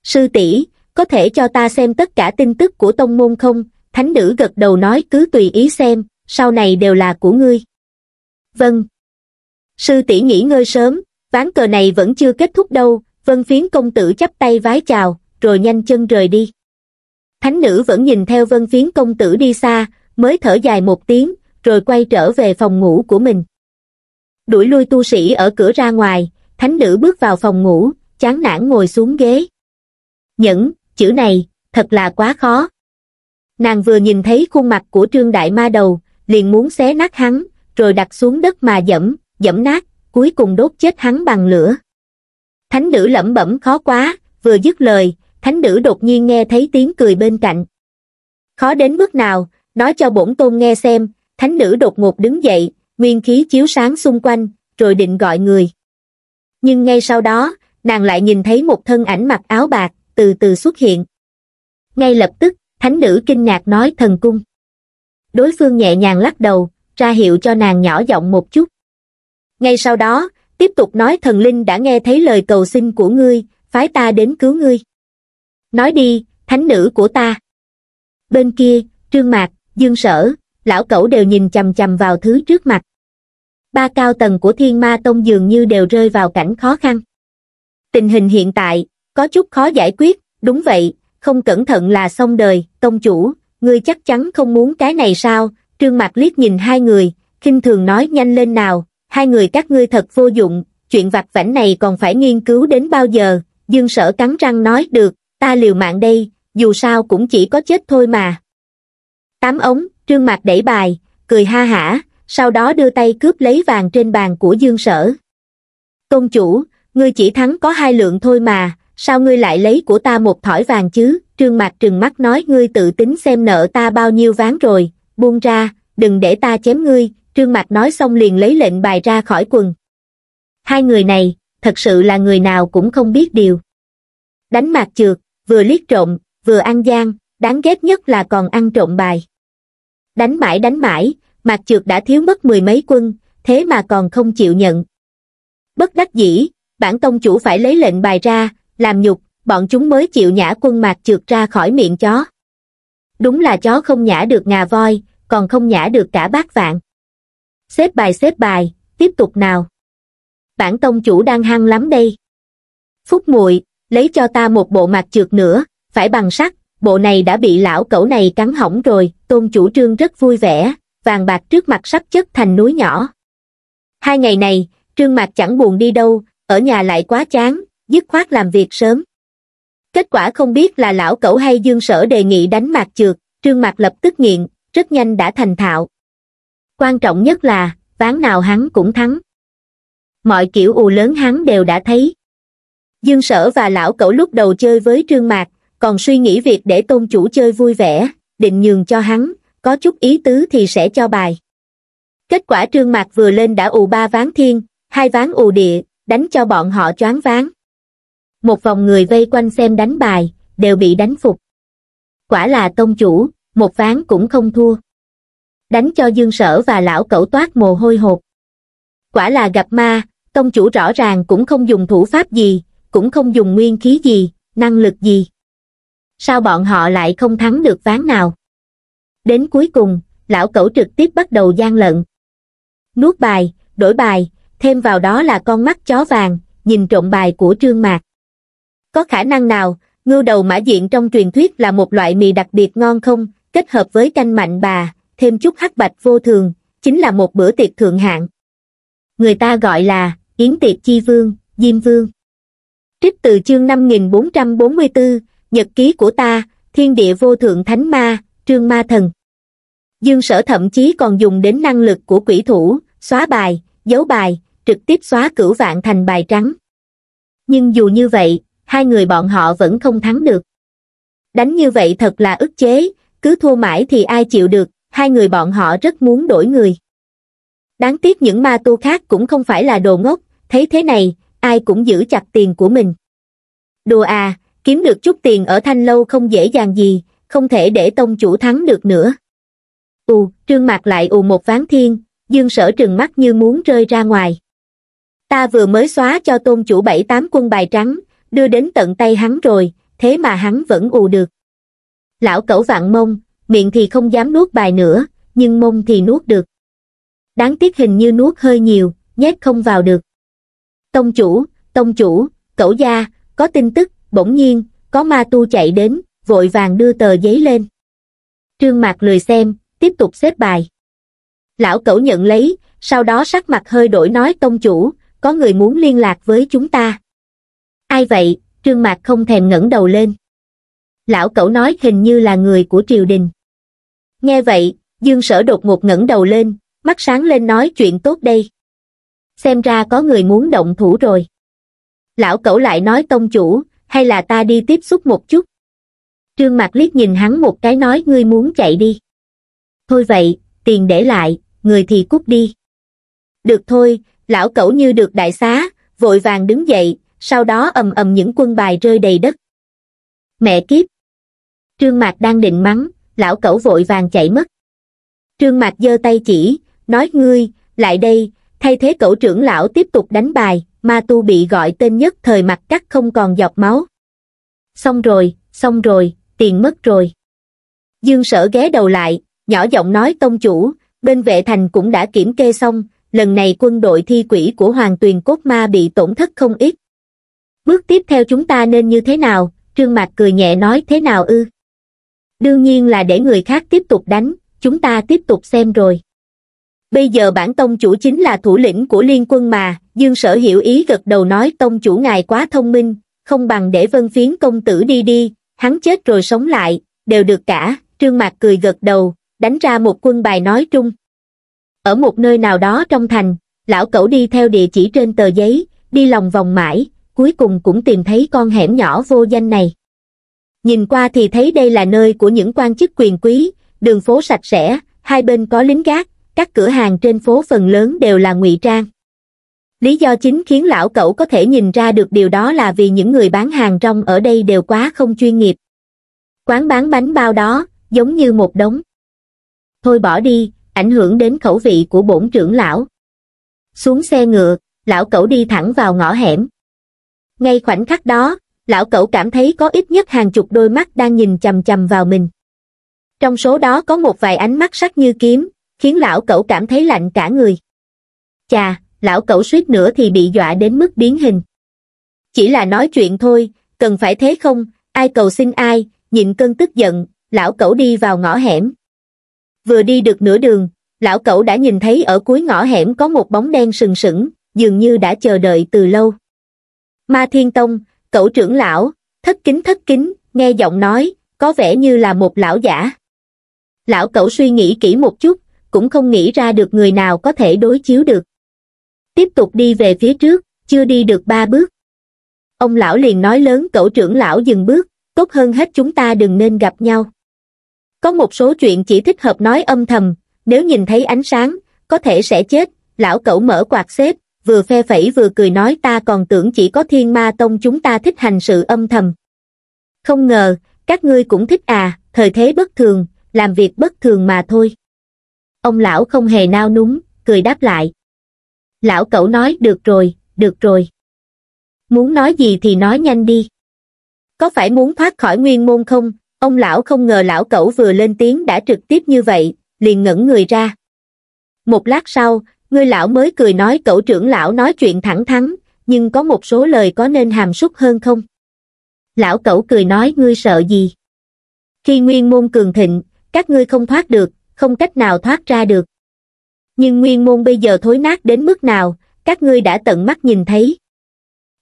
Sư tỷ có thể cho ta xem tất cả tin tức của tông môn không? Thánh nữ gật đầu nói cứ tùy ý xem, sau này đều là của ngươi. Vâng. Sư tỷ nghỉ ngơi sớm, ván cờ này vẫn chưa kết thúc đâu, vân phiến công tử chắp tay vái chào, rồi nhanh chân rời đi. Thánh nữ vẫn nhìn theo vân phiến công tử đi xa, mới thở dài một tiếng, rồi quay trở về phòng ngủ của mình. Đuổi lui tu sĩ ở cửa ra ngoài, thánh nữ bước vào phòng ngủ, chán nản ngồi xuống ghế. Nhẫn, chữ này, thật là quá khó. Nàng vừa nhìn thấy khuôn mặt của trương đại ma đầu, liền muốn xé nát hắn, rồi đặt xuống đất mà dẫm, dẫm nát, cuối cùng đốt chết hắn bằng lửa. Thánh nữ lẩm bẩm khó quá, vừa dứt lời, thánh nữ đột nhiên nghe thấy tiếng cười bên cạnh. Khó đến mức nào, nói cho bổn tôn nghe xem, thánh nữ đột ngột đứng dậy, nguyên khí chiếu sáng xung quanh, rồi định gọi người nhưng ngay sau đó nàng lại nhìn thấy một thân ảnh mặc áo bạc từ từ xuất hiện ngay lập tức thánh nữ kinh ngạc nói thần cung đối phương nhẹ nhàng lắc đầu ra hiệu cho nàng nhỏ giọng một chút ngay sau đó tiếp tục nói thần linh đã nghe thấy lời cầu xin của ngươi phái ta đến cứu ngươi nói đi thánh nữ của ta bên kia trương mạc dương sở lão cẩu đều nhìn chằm chằm vào thứ trước mặt ba cao tầng của thiên ma tông dường như đều rơi vào cảnh khó khăn. Tình hình hiện tại, có chút khó giải quyết, đúng vậy, không cẩn thận là xong đời, tông chủ, ngươi chắc chắn không muốn cái này sao, trương mặt liếc nhìn hai người, khinh thường nói nhanh lên nào, hai người các ngươi thật vô dụng, chuyện vặt vảnh này còn phải nghiên cứu đến bao giờ, dương sở cắn răng nói được, ta liều mạng đây, dù sao cũng chỉ có chết thôi mà. Tám ống, trương mặt đẩy bài, cười ha hả, sau đó đưa tay cướp lấy vàng trên bàn của dương sở. Công chủ, ngươi chỉ thắng có hai lượng thôi mà, sao ngươi lại lấy của ta một thỏi vàng chứ? Trương Mạc trừng mắt nói ngươi tự tính xem nợ ta bao nhiêu ván rồi, buông ra, đừng để ta chém ngươi, Trương Mạc nói xong liền lấy lệnh bài ra khỏi quần. Hai người này, thật sự là người nào cũng không biết điều. Đánh Mạc trượt, vừa liếc trộm, vừa ăn gian, đáng ghét nhất là còn ăn trộm bài. Đánh mãi đánh mãi, Mạc trượt đã thiếu mất mười mấy quân, thế mà còn không chịu nhận. Bất đắc dĩ, bản tông chủ phải lấy lệnh bài ra, làm nhục, bọn chúng mới chịu nhả quân Mạc trượt ra khỏi miệng chó. Đúng là chó không nhả được ngà voi, còn không nhả được cả bát vạn. Xếp bài xếp bài, tiếp tục nào. Bản tông chủ đang hăng lắm đây. Phúc muội lấy cho ta một bộ mạc trượt nữa, phải bằng sắt, bộ này đã bị lão cẩu này cắn hỏng rồi, tôn chủ trương rất vui vẻ, vàng bạc trước mặt sắp chất thành núi nhỏ. Hai ngày này, Trương Mạc chẳng buồn đi đâu, ở nhà lại quá chán, dứt khoát làm việc sớm. Kết quả không biết là lão cẩu hay dương sở đề nghị đánh mạc trượt, Trương Mạc lập tức nghiện, rất nhanh đã thành thạo. Quan trọng nhất là, ván nào hắn cũng thắng. Mọi kiểu ù lớn hắn đều đã thấy. Dương sở và lão cẩu lúc đầu chơi với Trương Mạc, còn suy nghĩ việc để tôn chủ chơi vui vẻ, định nhường cho hắn, có chút ý tứ thì sẽ cho bài. Kết quả trương mạc vừa lên đã ù ba ván thiên, hai ván ù địa, đánh cho bọn họ choáng ván. Một vòng người vây quanh xem đánh bài, đều bị đánh phục. Quả là tông chủ, một ván cũng không thua. Đánh cho dương sở và lão cẩu toát mồ hôi hột. Quả là gặp ma, tông chủ rõ ràng cũng không dùng thủ pháp gì, cũng không dùng nguyên khí gì, năng lực gì. Sao bọn họ lại không thắng được ván nào? đến cuối cùng, lão cẩu trực tiếp bắt đầu gian lận. Nuốt bài, đổi bài, thêm vào đó là con mắt chó vàng, nhìn trộm bài của trương mạc. Có khả năng nào, ngưu đầu mã diện trong truyền thuyết là một loại mì đặc biệt ngon không, kết hợp với canh mạnh bà, thêm chút hắc bạch vô thường, chính là một bữa tiệc thượng hạng. Người ta gọi là Yến tiệc chi vương, Diêm vương. Trích từ chương 5444, Nhật ký của ta, Thiên địa vô thượng thánh ma, trương ma thần. Dương sở thậm chí còn dùng đến năng lực của quỷ thủ, xóa bài, giấu bài, trực tiếp xóa cửu vạn thành bài trắng. Nhưng dù như vậy, hai người bọn họ vẫn không thắng được. Đánh như vậy thật là ức chế, cứ thua mãi thì ai chịu được, hai người bọn họ rất muốn đổi người. Đáng tiếc những ma tu khác cũng không phải là đồ ngốc, thấy thế này, ai cũng giữ chặt tiền của mình. Đùa à, kiếm được chút tiền ở thanh lâu không dễ dàng gì, không thể để tông chủ thắng được nữa. Ú, trương mặt lại ù một ván thiên, dương sở trừng mắt như muốn rơi ra ngoài. Ta vừa mới xóa cho tôn chủ bảy tám quân bài trắng, đưa đến tận tay hắn rồi, thế mà hắn vẫn ù được. Lão cẩu vạn mông, miệng thì không dám nuốt bài nữa, nhưng mông thì nuốt được. Đáng tiếc hình như nuốt hơi nhiều, nhét không vào được. Tông chủ, tông chủ, cẩu gia, có tin tức, bỗng nhiên, có ma tu chạy đến, vội vàng đưa tờ giấy lên. Trương Mạc lười xem, tiếp tục xếp bài. Lão cẩu nhận lấy, sau đó sắc mặt hơi đổi nói tông chủ, có người muốn liên lạc với chúng ta. Ai vậy, Trương Mạc không thèm ngẩng đầu lên. Lão cẩu nói hình như là người của triều đình. Nghe vậy, Dương Sở đột ngột ngẩng đầu lên, mắt sáng lên nói chuyện tốt đây. Xem ra có người muốn động thủ rồi. Lão cẩu lại nói tông chủ, hay là ta đi tiếp xúc một chút trương mạc liếc nhìn hắn một cái nói ngươi muốn chạy đi thôi vậy tiền để lại người thì cút đi được thôi lão cẩu như được đại xá vội vàng đứng dậy sau đó ầm ầm những quân bài rơi đầy đất mẹ kiếp trương mạc đang định mắng lão cẩu vội vàng chạy mất trương mạc giơ tay chỉ nói ngươi lại đây thay thế cẩu trưởng lão tiếp tục đánh bài ma tu bị gọi tên nhất thời mặt cắt không còn giọt máu xong rồi xong rồi tiền mất rồi. Dương sở ghé đầu lại, nhỏ giọng nói tông chủ, bên vệ thành cũng đã kiểm kê xong, lần này quân đội thi quỷ của Hoàng Tuyền Cốt Ma bị tổn thất không ít. Bước tiếp theo chúng ta nên như thế nào, Trương Mạc cười nhẹ nói thế nào ư? Đương nhiên là để người khác tiếp tục đánh, chúng ta tiếp tục xem rồi. Bây giờ bản tông chủ chính là thủ lĩnh của liên quân mà, Dương Sở hiểu ý gật đầu nói tông chủ ngài quá thông minh, không bằng để vân phiến công tử đi đi, hắn chết rồi sống lại, đều được cả, trương mạc cười gật đầu, đánh ra một quân bài nói trung. Ở một nơi nào đó trong thành, lão cẩu đi theo địa chỉ trên tờ giấy, đi lòng vòng mãi, cuối cùng cũng tìm thấy con hẻm nhỏ vô danh này. Nhìn qua thì thấy đây là nơi của những quan chức quyền quý, đường phố sạch sẽ, hai bên có lính gác, các cửa hàng trên phố phần lớn đều là ngụy trang. Lý do chính khiến lão cậu có thể nhìn ra được điều đó là vì những người bán hàng rong ở đây đều quá không chuyên nghiệp. Quán bán bánh bao đó, giống như một đống. Thôi bỏ đi, ảnh hưởng đến khẩu vị của bổn trưởng lão. Xuống xe ngựa, lão cậu đi thẳng vào ngõ hẻm. Ngay khoảnh khắc đó, lão cậu cảm thấy có ít nhất hàng chục đôi mắt đang nhìn chầm chầm vào mình. Trong số đó có một vài ánh mắt sắc như kiếm, khiến lão cậu cảm thấy lạnh cả người. Chà, lão cẩu suýt nữa thì bị dọa đến mức biến hình. Chỉ là nói chuyện thôi, cần phải thế không, ai cầu xin ai, nhịn cơn tức giận, lão cẩu đi vào ngõ hẻm. Vừa đi được nửa đường, lão cẩu đã nhìn thấy ở cuối ngõ hẻm có một bóng đen sừng sững, dường như đã chờ đợi từ lâu. Ma Thiên Tông, cẩu trưởng lão, thất kính thất kính, nghe giọng nói, có vẻ như là một lão giả. Lão cẩu suy nghĩ kỹ một chút, cũng không nghĩ ra được người nào có thể đối chiếu được tiếp tục đi về phía trước chưa đi được ba bước ông lão liền nói lớn cẩu trưởng lão dừng bước tốt hơn hết chúng ta đừng nên gặp nhau có một số chuyện chỉ thích hợp nói âm thầm nếu nhìn thấy ánh sáng có thể sẽ chết lão cẩu mở quạt xếp vừa phe phẩy vừa cười nói ta còn tưởng chỉ có thiên ma tông chúng ta thích hành sự âm thầm không ngờ các ngươi cũng thích à thời thế bất thường làm việc bất thường mà thôi ông lão không hề nao núng cười đáp lại lão cậu nói được rồi, được rồi. Muốn nói gì thì nói nhanh đi. Có phải muốn thoát khỏi nguyên môn không? Ông lão không ngờ lão cậu vừa lên tiếng đã trực tiếp như vậy, liền ngẩn người ra. Một lát sau, người lão mới cười nói cậu trưởng lão nói chuyện thẳng thắn, nhưng có một số lời có nên hàm súc hơn không? Lão cậu cười nói ngươi sợ gì? Khi nguyên môn cường thịnh, các ngươi không thoát được, không cách nào thoát ra được nhưng nguyên môn bây giờ thối nát đến mức nào các ngươi đã tận mắt nhìn thấy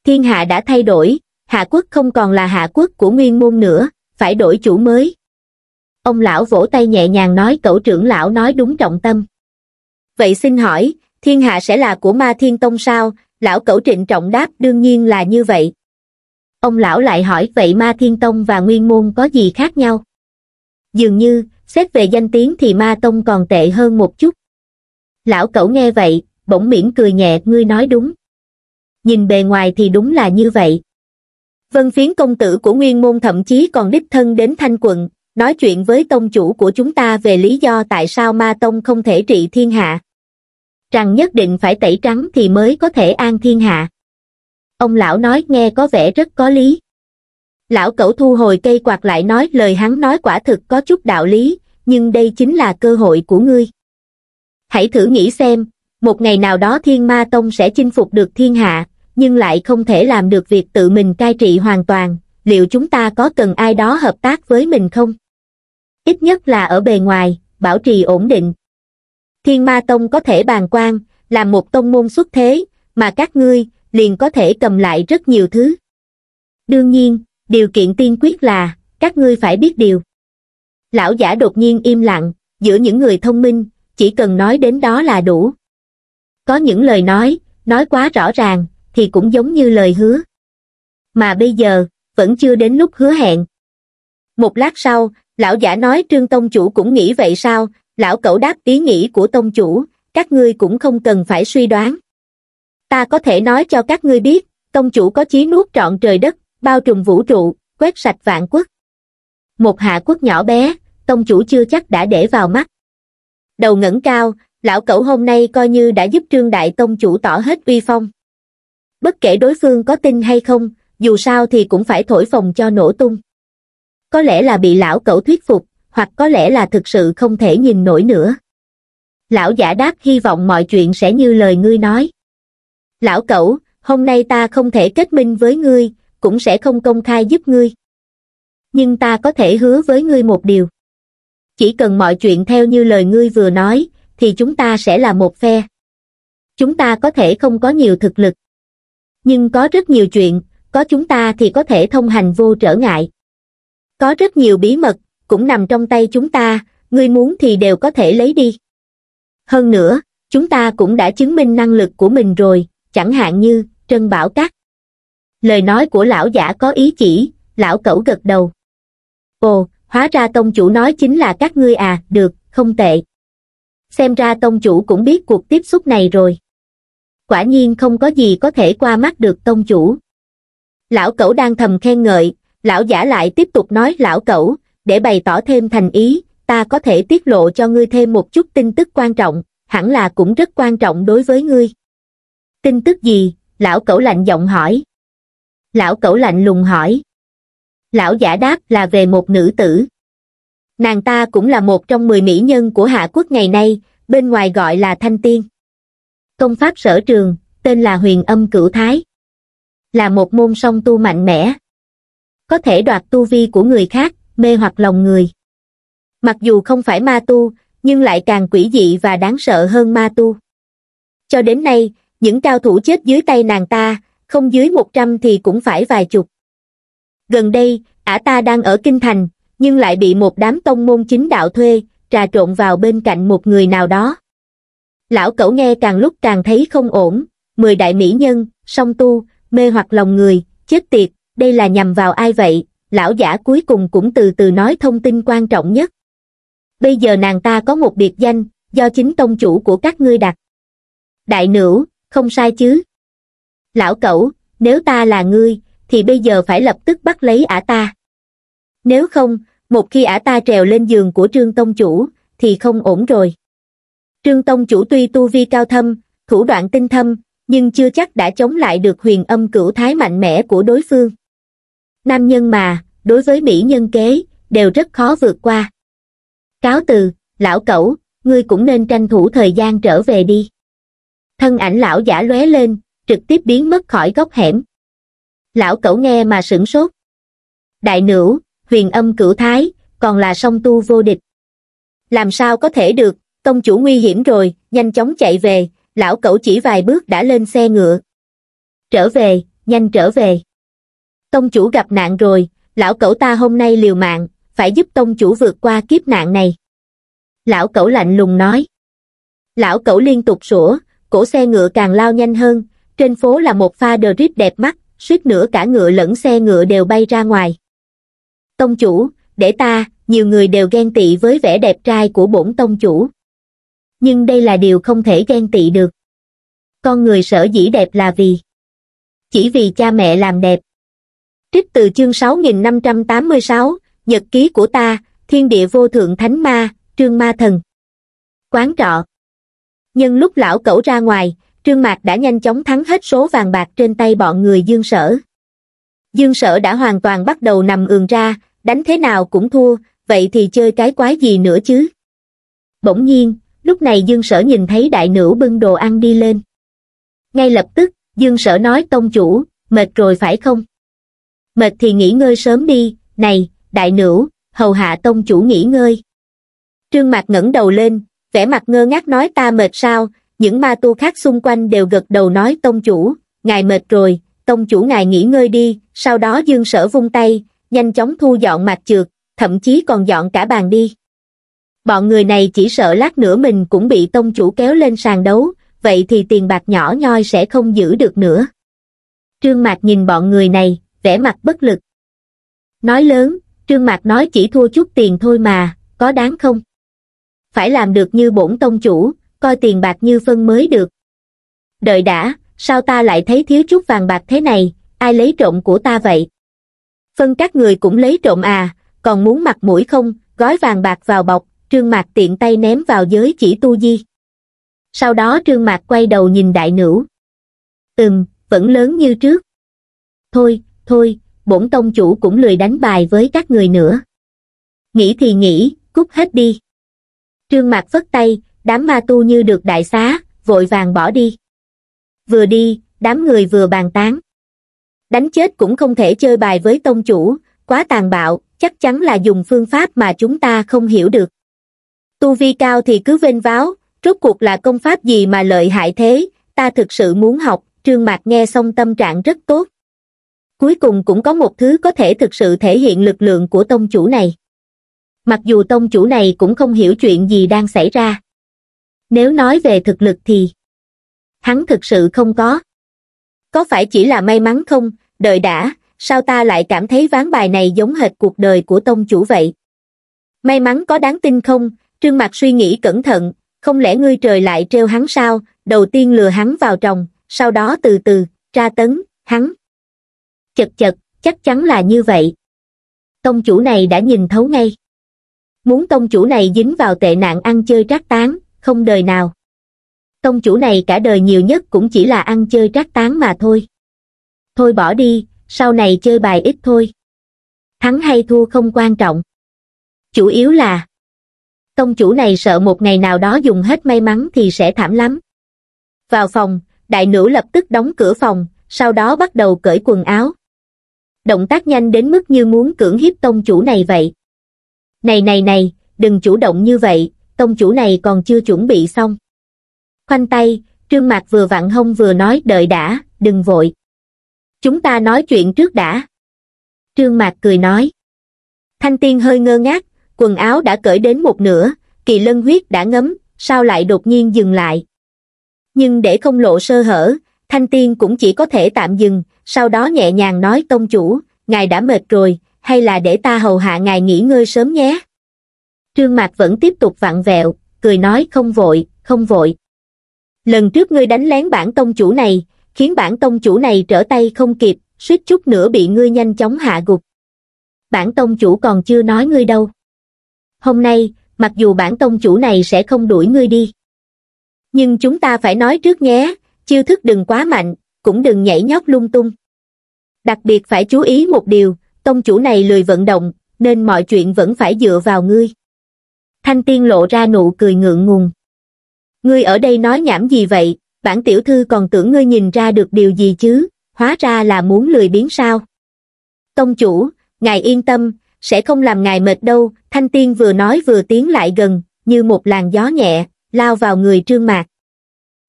thiên hạ đã thay đổi hạ quốc không còn là hạ quốc của nguyên môn nữa phải đổi chủ mới ông lão vỗ tay nhẹ nhàng nói cậu trưởng lão nói đúng trọng tâm vậy xin hỏi thiên hạ sẽ là của ma thiên tông sao lão cẩu trịnh trọng đáp đương nhiên là như vậy ông lão lại hỏi vậy ma thiên tông và nguyên môn có gì khác nhau dường như xét về danh tiếng thì ma tông còn tệ hơn một chút Lão cẩu nghe vậy, bỗng miễn cười nhẹ ngươi nói đúng. Nhìn bề ngoài thì đúng là như vậy. Vân phiến công tử của Nguyên Môn thậm chí còn đích thân đến Thanh Quận, nói chuyện với tông chủ của chúng ta về lý do tại sao ma tông không thể trị thiên hạ. Rằng nhất định phải tẩy trắng thì mới có thể an thiên hạ. Ông lão nói nghe có vẻ rất có lý. Lão cẩu thu hồi cây quạt lại nói lời hắn nói quả thực có chút đạo lý, nhưng đây chính là cơ hội của ngươi. Hãy thử nghĩ xem, một ngày nào đó Thiên Ma Tông sẽ chinh phục được thiên hạ, nhưng lại không thể làm được việc tự mình cai trị hoàn toàn, liệu chúng ta có cần ai đó hợp tác với mình không? Ít nhất là ở bề ngoài, bảo trì ổn định. Thiên Ma Tông có thể bàn quan, làm một tông môn xuất thế, mà các ngươi liền có thể cầm lại rất nhiều thứ. Đương nhiên, điều kiện tiên quyết là, các ngươi phải biết điều. Lão giả đột nhiên im lặng, giữa những người thông minh, chỉ cần nói đến đó là đủ. Có những lời nói, nói quá rõ ràng, thì cũng giống như lời hứa. Mà bây giờ, vẫn chưa đến lúc hứa hẹn. Một lát sau, lão giả nói trương tông chủ cũng nghĩ vậy sao, lão cẩu đáp ý nghĩ của tông chủ, các ngươi cũng không cần phải suy đoán. Ta có thể nói cho các ngươi biết, tông chủ có chí nuốt trọn trời đất, bao trùm vũ trụ, quét sạch vạn quốc. Một hạ quốc nhỏ bé, tông chủ chưa chắc đã để vào mắt đầu ngẩng cao, lão cẩu hôm nay coi như đã giúp Trương Đại Tông chủ tỏ hết uy phong. Bất kể đối phương có tin hay không, dù sao thì cũng phải thổi phồng cho nổ tung. Có lẽ là bị lão cẩu thuyết phục, hoặc có lẽ là thực sự không thể nhìn nổi nữa. Lão giả đáp hy vọng mọi chuyện sẽ như lời ngươi nói. Lão cẩu, hôm nay ta không thể kết minh với ngươi, cũng sẽ không công khai giúp ngươi. Nhưng ta có thể hứa với ngươi một điều chỉ cần mọi chuyện theo như lời ngươi vừa nói thì chúng ta sẽ là một phe chúng ta có thể không có nhiều thực lực nhưng có rất nhiều chuyện có chúng ta thì có thể thông hành vô trở ngại có rất nhiều bí mật cũng nằm trong tay chúng ta ngươi muốn thì đều có thể lấy đi hơn nữa chúng ta cũng đã chứng minh năng lực của mình rồi chẳng hạn như trân bảo cát lời nói của lão giả có ý chỉ lão cẩu gật đầu ồ hóa ra tông chủ nói chính là các ngươi à, được, không tệ. Xem ra tông chủ cũng biết cuộc tiếp xúc này rồi. Quả nhiên không có gì có thể qua mắt được tông chủ. Lão cẩu đang thầm khen ngợi, lão giả lại tiếp tục nói lão cẩu, để bày tỏ thêm thành ý, ta có thể tiết lộ cho ngươi thêm một chút tin tức quan trọng, hẳn là cũng rất quan trọng đối với ngươi. Tin tức gì? Lão cẩu lạnh giọng hỏi. Lão cẩu lạnh lùng hỏi lão giả đáp là về một nữ tử. Nàng ta cũng là một trong mười mỹ nhân của Hạ Quốc ngày nay, bên ngoài gọi là Thanh Tiên. Công pháp sở trường, tên là huyền âm cửu thái. Là một môn song tu mạnh mẽ. Có thể đoạt tu vi của người khác, mê hoặc lòng người. Mặc dù không phải ma tu, nhưng lại càng quỷ dị và đáng sợ hơn ma tu. Cho đến nay, những cao thủ chết dưới tay nàng ta, không dưới 100 thì cũng phải vài chục gần đây ả ta đang ở kinh thành nhưng lại bị một đám tông môn chính đạo thuê trà trộn vào bên cạnh một người nào đó lão cẩu nghe càng lúc càng thấy không ổn mười đại mỹ nhân song tu mê hoặc lòng người chết tiệt đây là nhằm vào ai vậy lão giả cuối cùng cũng từ từ nói thông tin quan trọng nhất bây giờ nàng ta có một biệt danh do chính tông chủ của các ngươi đặt đại nữ không sai chứ lão cẩu nếu ta là ngươi thì bây giờ phải lập tức bắt lấy ả ta nếu không một khi ả ta trèo lên giường của trương tông chủ thì không ổn rồi trương tông chủ tuy tu vi cao thâm thủ đoạn tinh thâm nhưng chưa chắc đã chống lại được huyền âm cửu thái mạnh mẽ của đối phương nam nhân mà đối với mỹ nhân kế đều rất khó vượt qua cáo từ lão cẩu ngươi cũng nên tranh thủ thời gian trở về đi thân ảnh lão giả lóe lên trực tiếp biến mất khỏi góc hẻm lão cẩu nghe mà sửng sốt. Đại nữ, huyền âm cửu thái, còn là song tu vô địch. Làm sao có thể được, tông chủ nguy hiểm rồi, nhanh chóng chạy về, lão cẩu chỉ vài bước đã lên xe ngựa. Trở về, nhanh trở về. Tông chủ gặp nạn rồi, lão cẩu ta hôm nay liều mạng, phải giúp tông chủ vượt qua kiếp nạn này. Lão cẩu lạnh lùng nói. Lão cẩu liên tục sủa, cổ xe ngựa càng lao nhanh hơn, trên phố là một pha đờ rít đẹp mắt, suýt nữa cả ngựa lẫn xe ngựa đều bay ra ngoài. Tông chủ, để ta, nhiều người đều ghen tị với vẻ đẹp trai của bổn tông chủ. Nhưng đây là điều không thể ghen tị được. Con người sở dĩ đẹp là vì chỉ vì cha mẹ làm đẹp. Trích từ chương 6586, Nhật ký của ta, Thiên địa vô thượng thánh ma, trương ma thần. Quán trọ. Nhân lúc lão cẩu ra ngoài, Trương Mạc đã nhanh chóng thắng hết số vàng bạc trên tay bọn người Dương Sở. Dương Sở đã hoàn toàn bắt đầu nằm ườn ra, đánh thế nào cũng thua, vậy thì chơi cái quái gì nữa chứ? Bỗng nhiên, lúc này Dương Sở nhìn thấy đại nữ bưng đồ ăn đi lên. Ngay lập tức, Dương Sở nói tông chủ, mệt rồi phải không? Mệt thì nghỉ ngơi sớm đi, này, đại nữ, hầu hạ tông chủ nghỉ ngơi. Trương Mạc ngẩng đầu lên, vẻ mặt ngơ ngác nói ta mệt sao, những ma tu khác xung quanh đều gật đầu nói tông chủ, ngài mệt rồi, tông chủ ngài nghỉ ngơi đi, sau đó dương sở vung tay, nhanh chóng thu dọn mặt trượt, thậm chí còn dọn cả bàn đi. Bọn người này chỉ sợ lát nữa mình cũng bị tông chủ kéo lên sàn đấu, vậy thì tiền bạc nhỏ nhoi sẽ không giữ được nữa. Trương Mạc nhìn bọn người này, vẻ mặt bất lực. Nói lớn, Trương Mạc nói chỉ thua chút tiền thôi mà, có đáng không? Phải làm được như bổn tông chủ, coi tiền bạc như phân mới được đợi đã sao ta lại thấy thiếu chút vàng bạc thế này ai lấy trộm của ta vậy phân các người cũng lấy trộm à còn muốn mặt mũi không gói vàng bạc vào bọc trương mạc tiện tay ném vào giới chỉ tu di sau đó trương mạc quay đầu nhìn đại nữ ừm vẫn lớn như trước thôi thôi bổn tông chủ cũng lười đánh bài với các người nữa nghĩ thì nghĩ cút hết đi trương mạc phất tay đám ma tu như được đại xá, vội vàng bỏ đi. Vừa đi, đám người vừa bàn tán. Đánh chết cũng không thể chơi bài với tông chủ, quá tàn bạo, chắc chắn là dùng phương pháp mà chúng ta không hiểu được. Tu vi cao thì cứ vênh váo, rốt cuộc là công pháp gì mà lợi hại thế, ta thực sự muốn học, trương mạc nghe xong tâm trạng rất tốt. Cuối cùng cũng có một thứ có thể thực sự thể hiện lực lượng của tông chủ này. Mặc dù tông chủ này cũng không hiểu chuyện gì đang xảy ra nếu nói về thực lực thì hắn thực sự không có có phải chỉ là may mắn không đợi đã sao ta lại cảm thấy ván bài này giống hệt cuộc đời của tông chủ vậy may mắn có đáng tin không trương mặt suy nghĩ cẩn thận không lẽ ngươi trời lại treo hắn sao đầu tiên lừa hắn vào trồng, sau đó từ từ tra tấn hắn chật chật chắc chắn là như vậy tông chủ này đã nhìn thấu ngay muốn tông chủ này dính vào tệ nạn ăn chơi trác tán không đời nào. Tông chủ này cả đời nhiều nhất cũng chỉ là ăn chơi trác tán mà thôi. Thôi bỏ đi, sau này chơi bài ít thôi. Thắng hay thua không quan trọng. Chủ yếu là Tông chủ này sợ một ngày nào đó dùng hết may mắn thì sẽ thảm lắm. Vào phòng, đại nữ lập tức đóng cửa phòng, sau đó bắt đầu cởi quần áo. Động tác nhanh đến mức như muốn cưỡng hiếp tông chủ này vậy. Này này này, đừng chủ động như vậy, tông chủ này còn chưa chuẩn bị xong. Khoanh tay, Trương Mạc vừa vặn hông vừa nói đợi đã, đừng vội. Chúng ta nói chuyện trước đã. Trương Mạc cười nói. Thanh Tiên hơi ngơ ngác, quần áo đã cởi đến một nửa, kỳ lân huyết đã ngấm, sao lại đột nhiên dừng lại. Nhưng để không lộ sơ hở, Thanh Tiên cũng chỉ có thể tạm dừng, sau đó nhẹ nhàng nói tông chủ, ngài đã mệt rồi, hay là để ta hầu hạ ngài nghỉ ngơi sớm nhé. Trương Mạc vẫn tiếp tục vặn vẹo, cười nói không vội, không vội. Lần trước ngươi đánh lén bản tông chủ này, khiến bản tông chủ này trở tay không kịp, suýt chút nữa bị ngươi nhanh chóng hạ gục. Bản tông chủ còn chưa nói ngươi đâu. Hôm nay, mặc dù bản tông chủ này sẽ không đuổi ngươi đi. Nhưng chúng ta phải nói trước nhé, chiêu thức đừng quá mạnh, cũng đừng nhảy nhót lung tung. Đặc biệt phải chú ý một điều, tông chủ này lười vận động, nên mọi chuyện vẫn phải dựa vào ngươi. Thanh Tiên lộ ra nụ cười ngượng ngùng. Ngươi ở đây nói nhảm gì vậy, bản tiểu thư còn tưởng ngươi nhìn ra được điều gì chứ, hóa ra là muốn lười biến sao. Tông chủ, ngài yên tâm, sẽ không làm ngài mệt đâu, Thanh Tiên vừa nói vừa tiến lại gần, như một làn gió nhẹ, lao vào người Trương Mạc.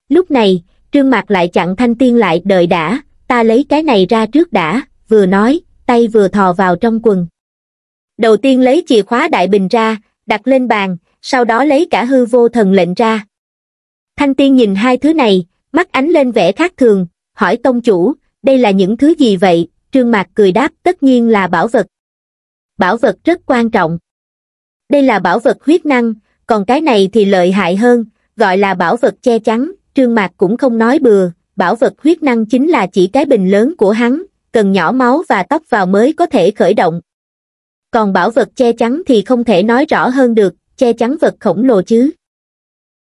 Lúc này, Trương Mạc lại chặn Thanh Tiên lại đợi đã, ta lấy cái này ra trước đã, vừa nói, tay vừa thò vào trong quần. Đầu tiên lấy chìa khóa đại bình ra, đặt lên bàn, sau đó lấy cả hư vô thần lệnh ra. Thanh tiên nhìn hai thứ này, mắt ánh lên vẻ khác thường, hỏi tông chủ, đây là những thứ gì vậy? Trương Mạc cười đáp tất nhiên là bảo vật. Bảo vật rất quan trọng. Đây là bảo vật huyết năng, còn cái này thì lợi hại hơn, gọi là bảo vật che chắn, Trương Mạc cũng không nói bừa, bảo vật huyết năng chính là chỉ cái bình lớn của hắn, cần nhỏ máu và tóc vào mới có thể khởi động, còn bảo vật che chắn thì không thể nói rõ hơn được che chắn vật khổng lồ chứ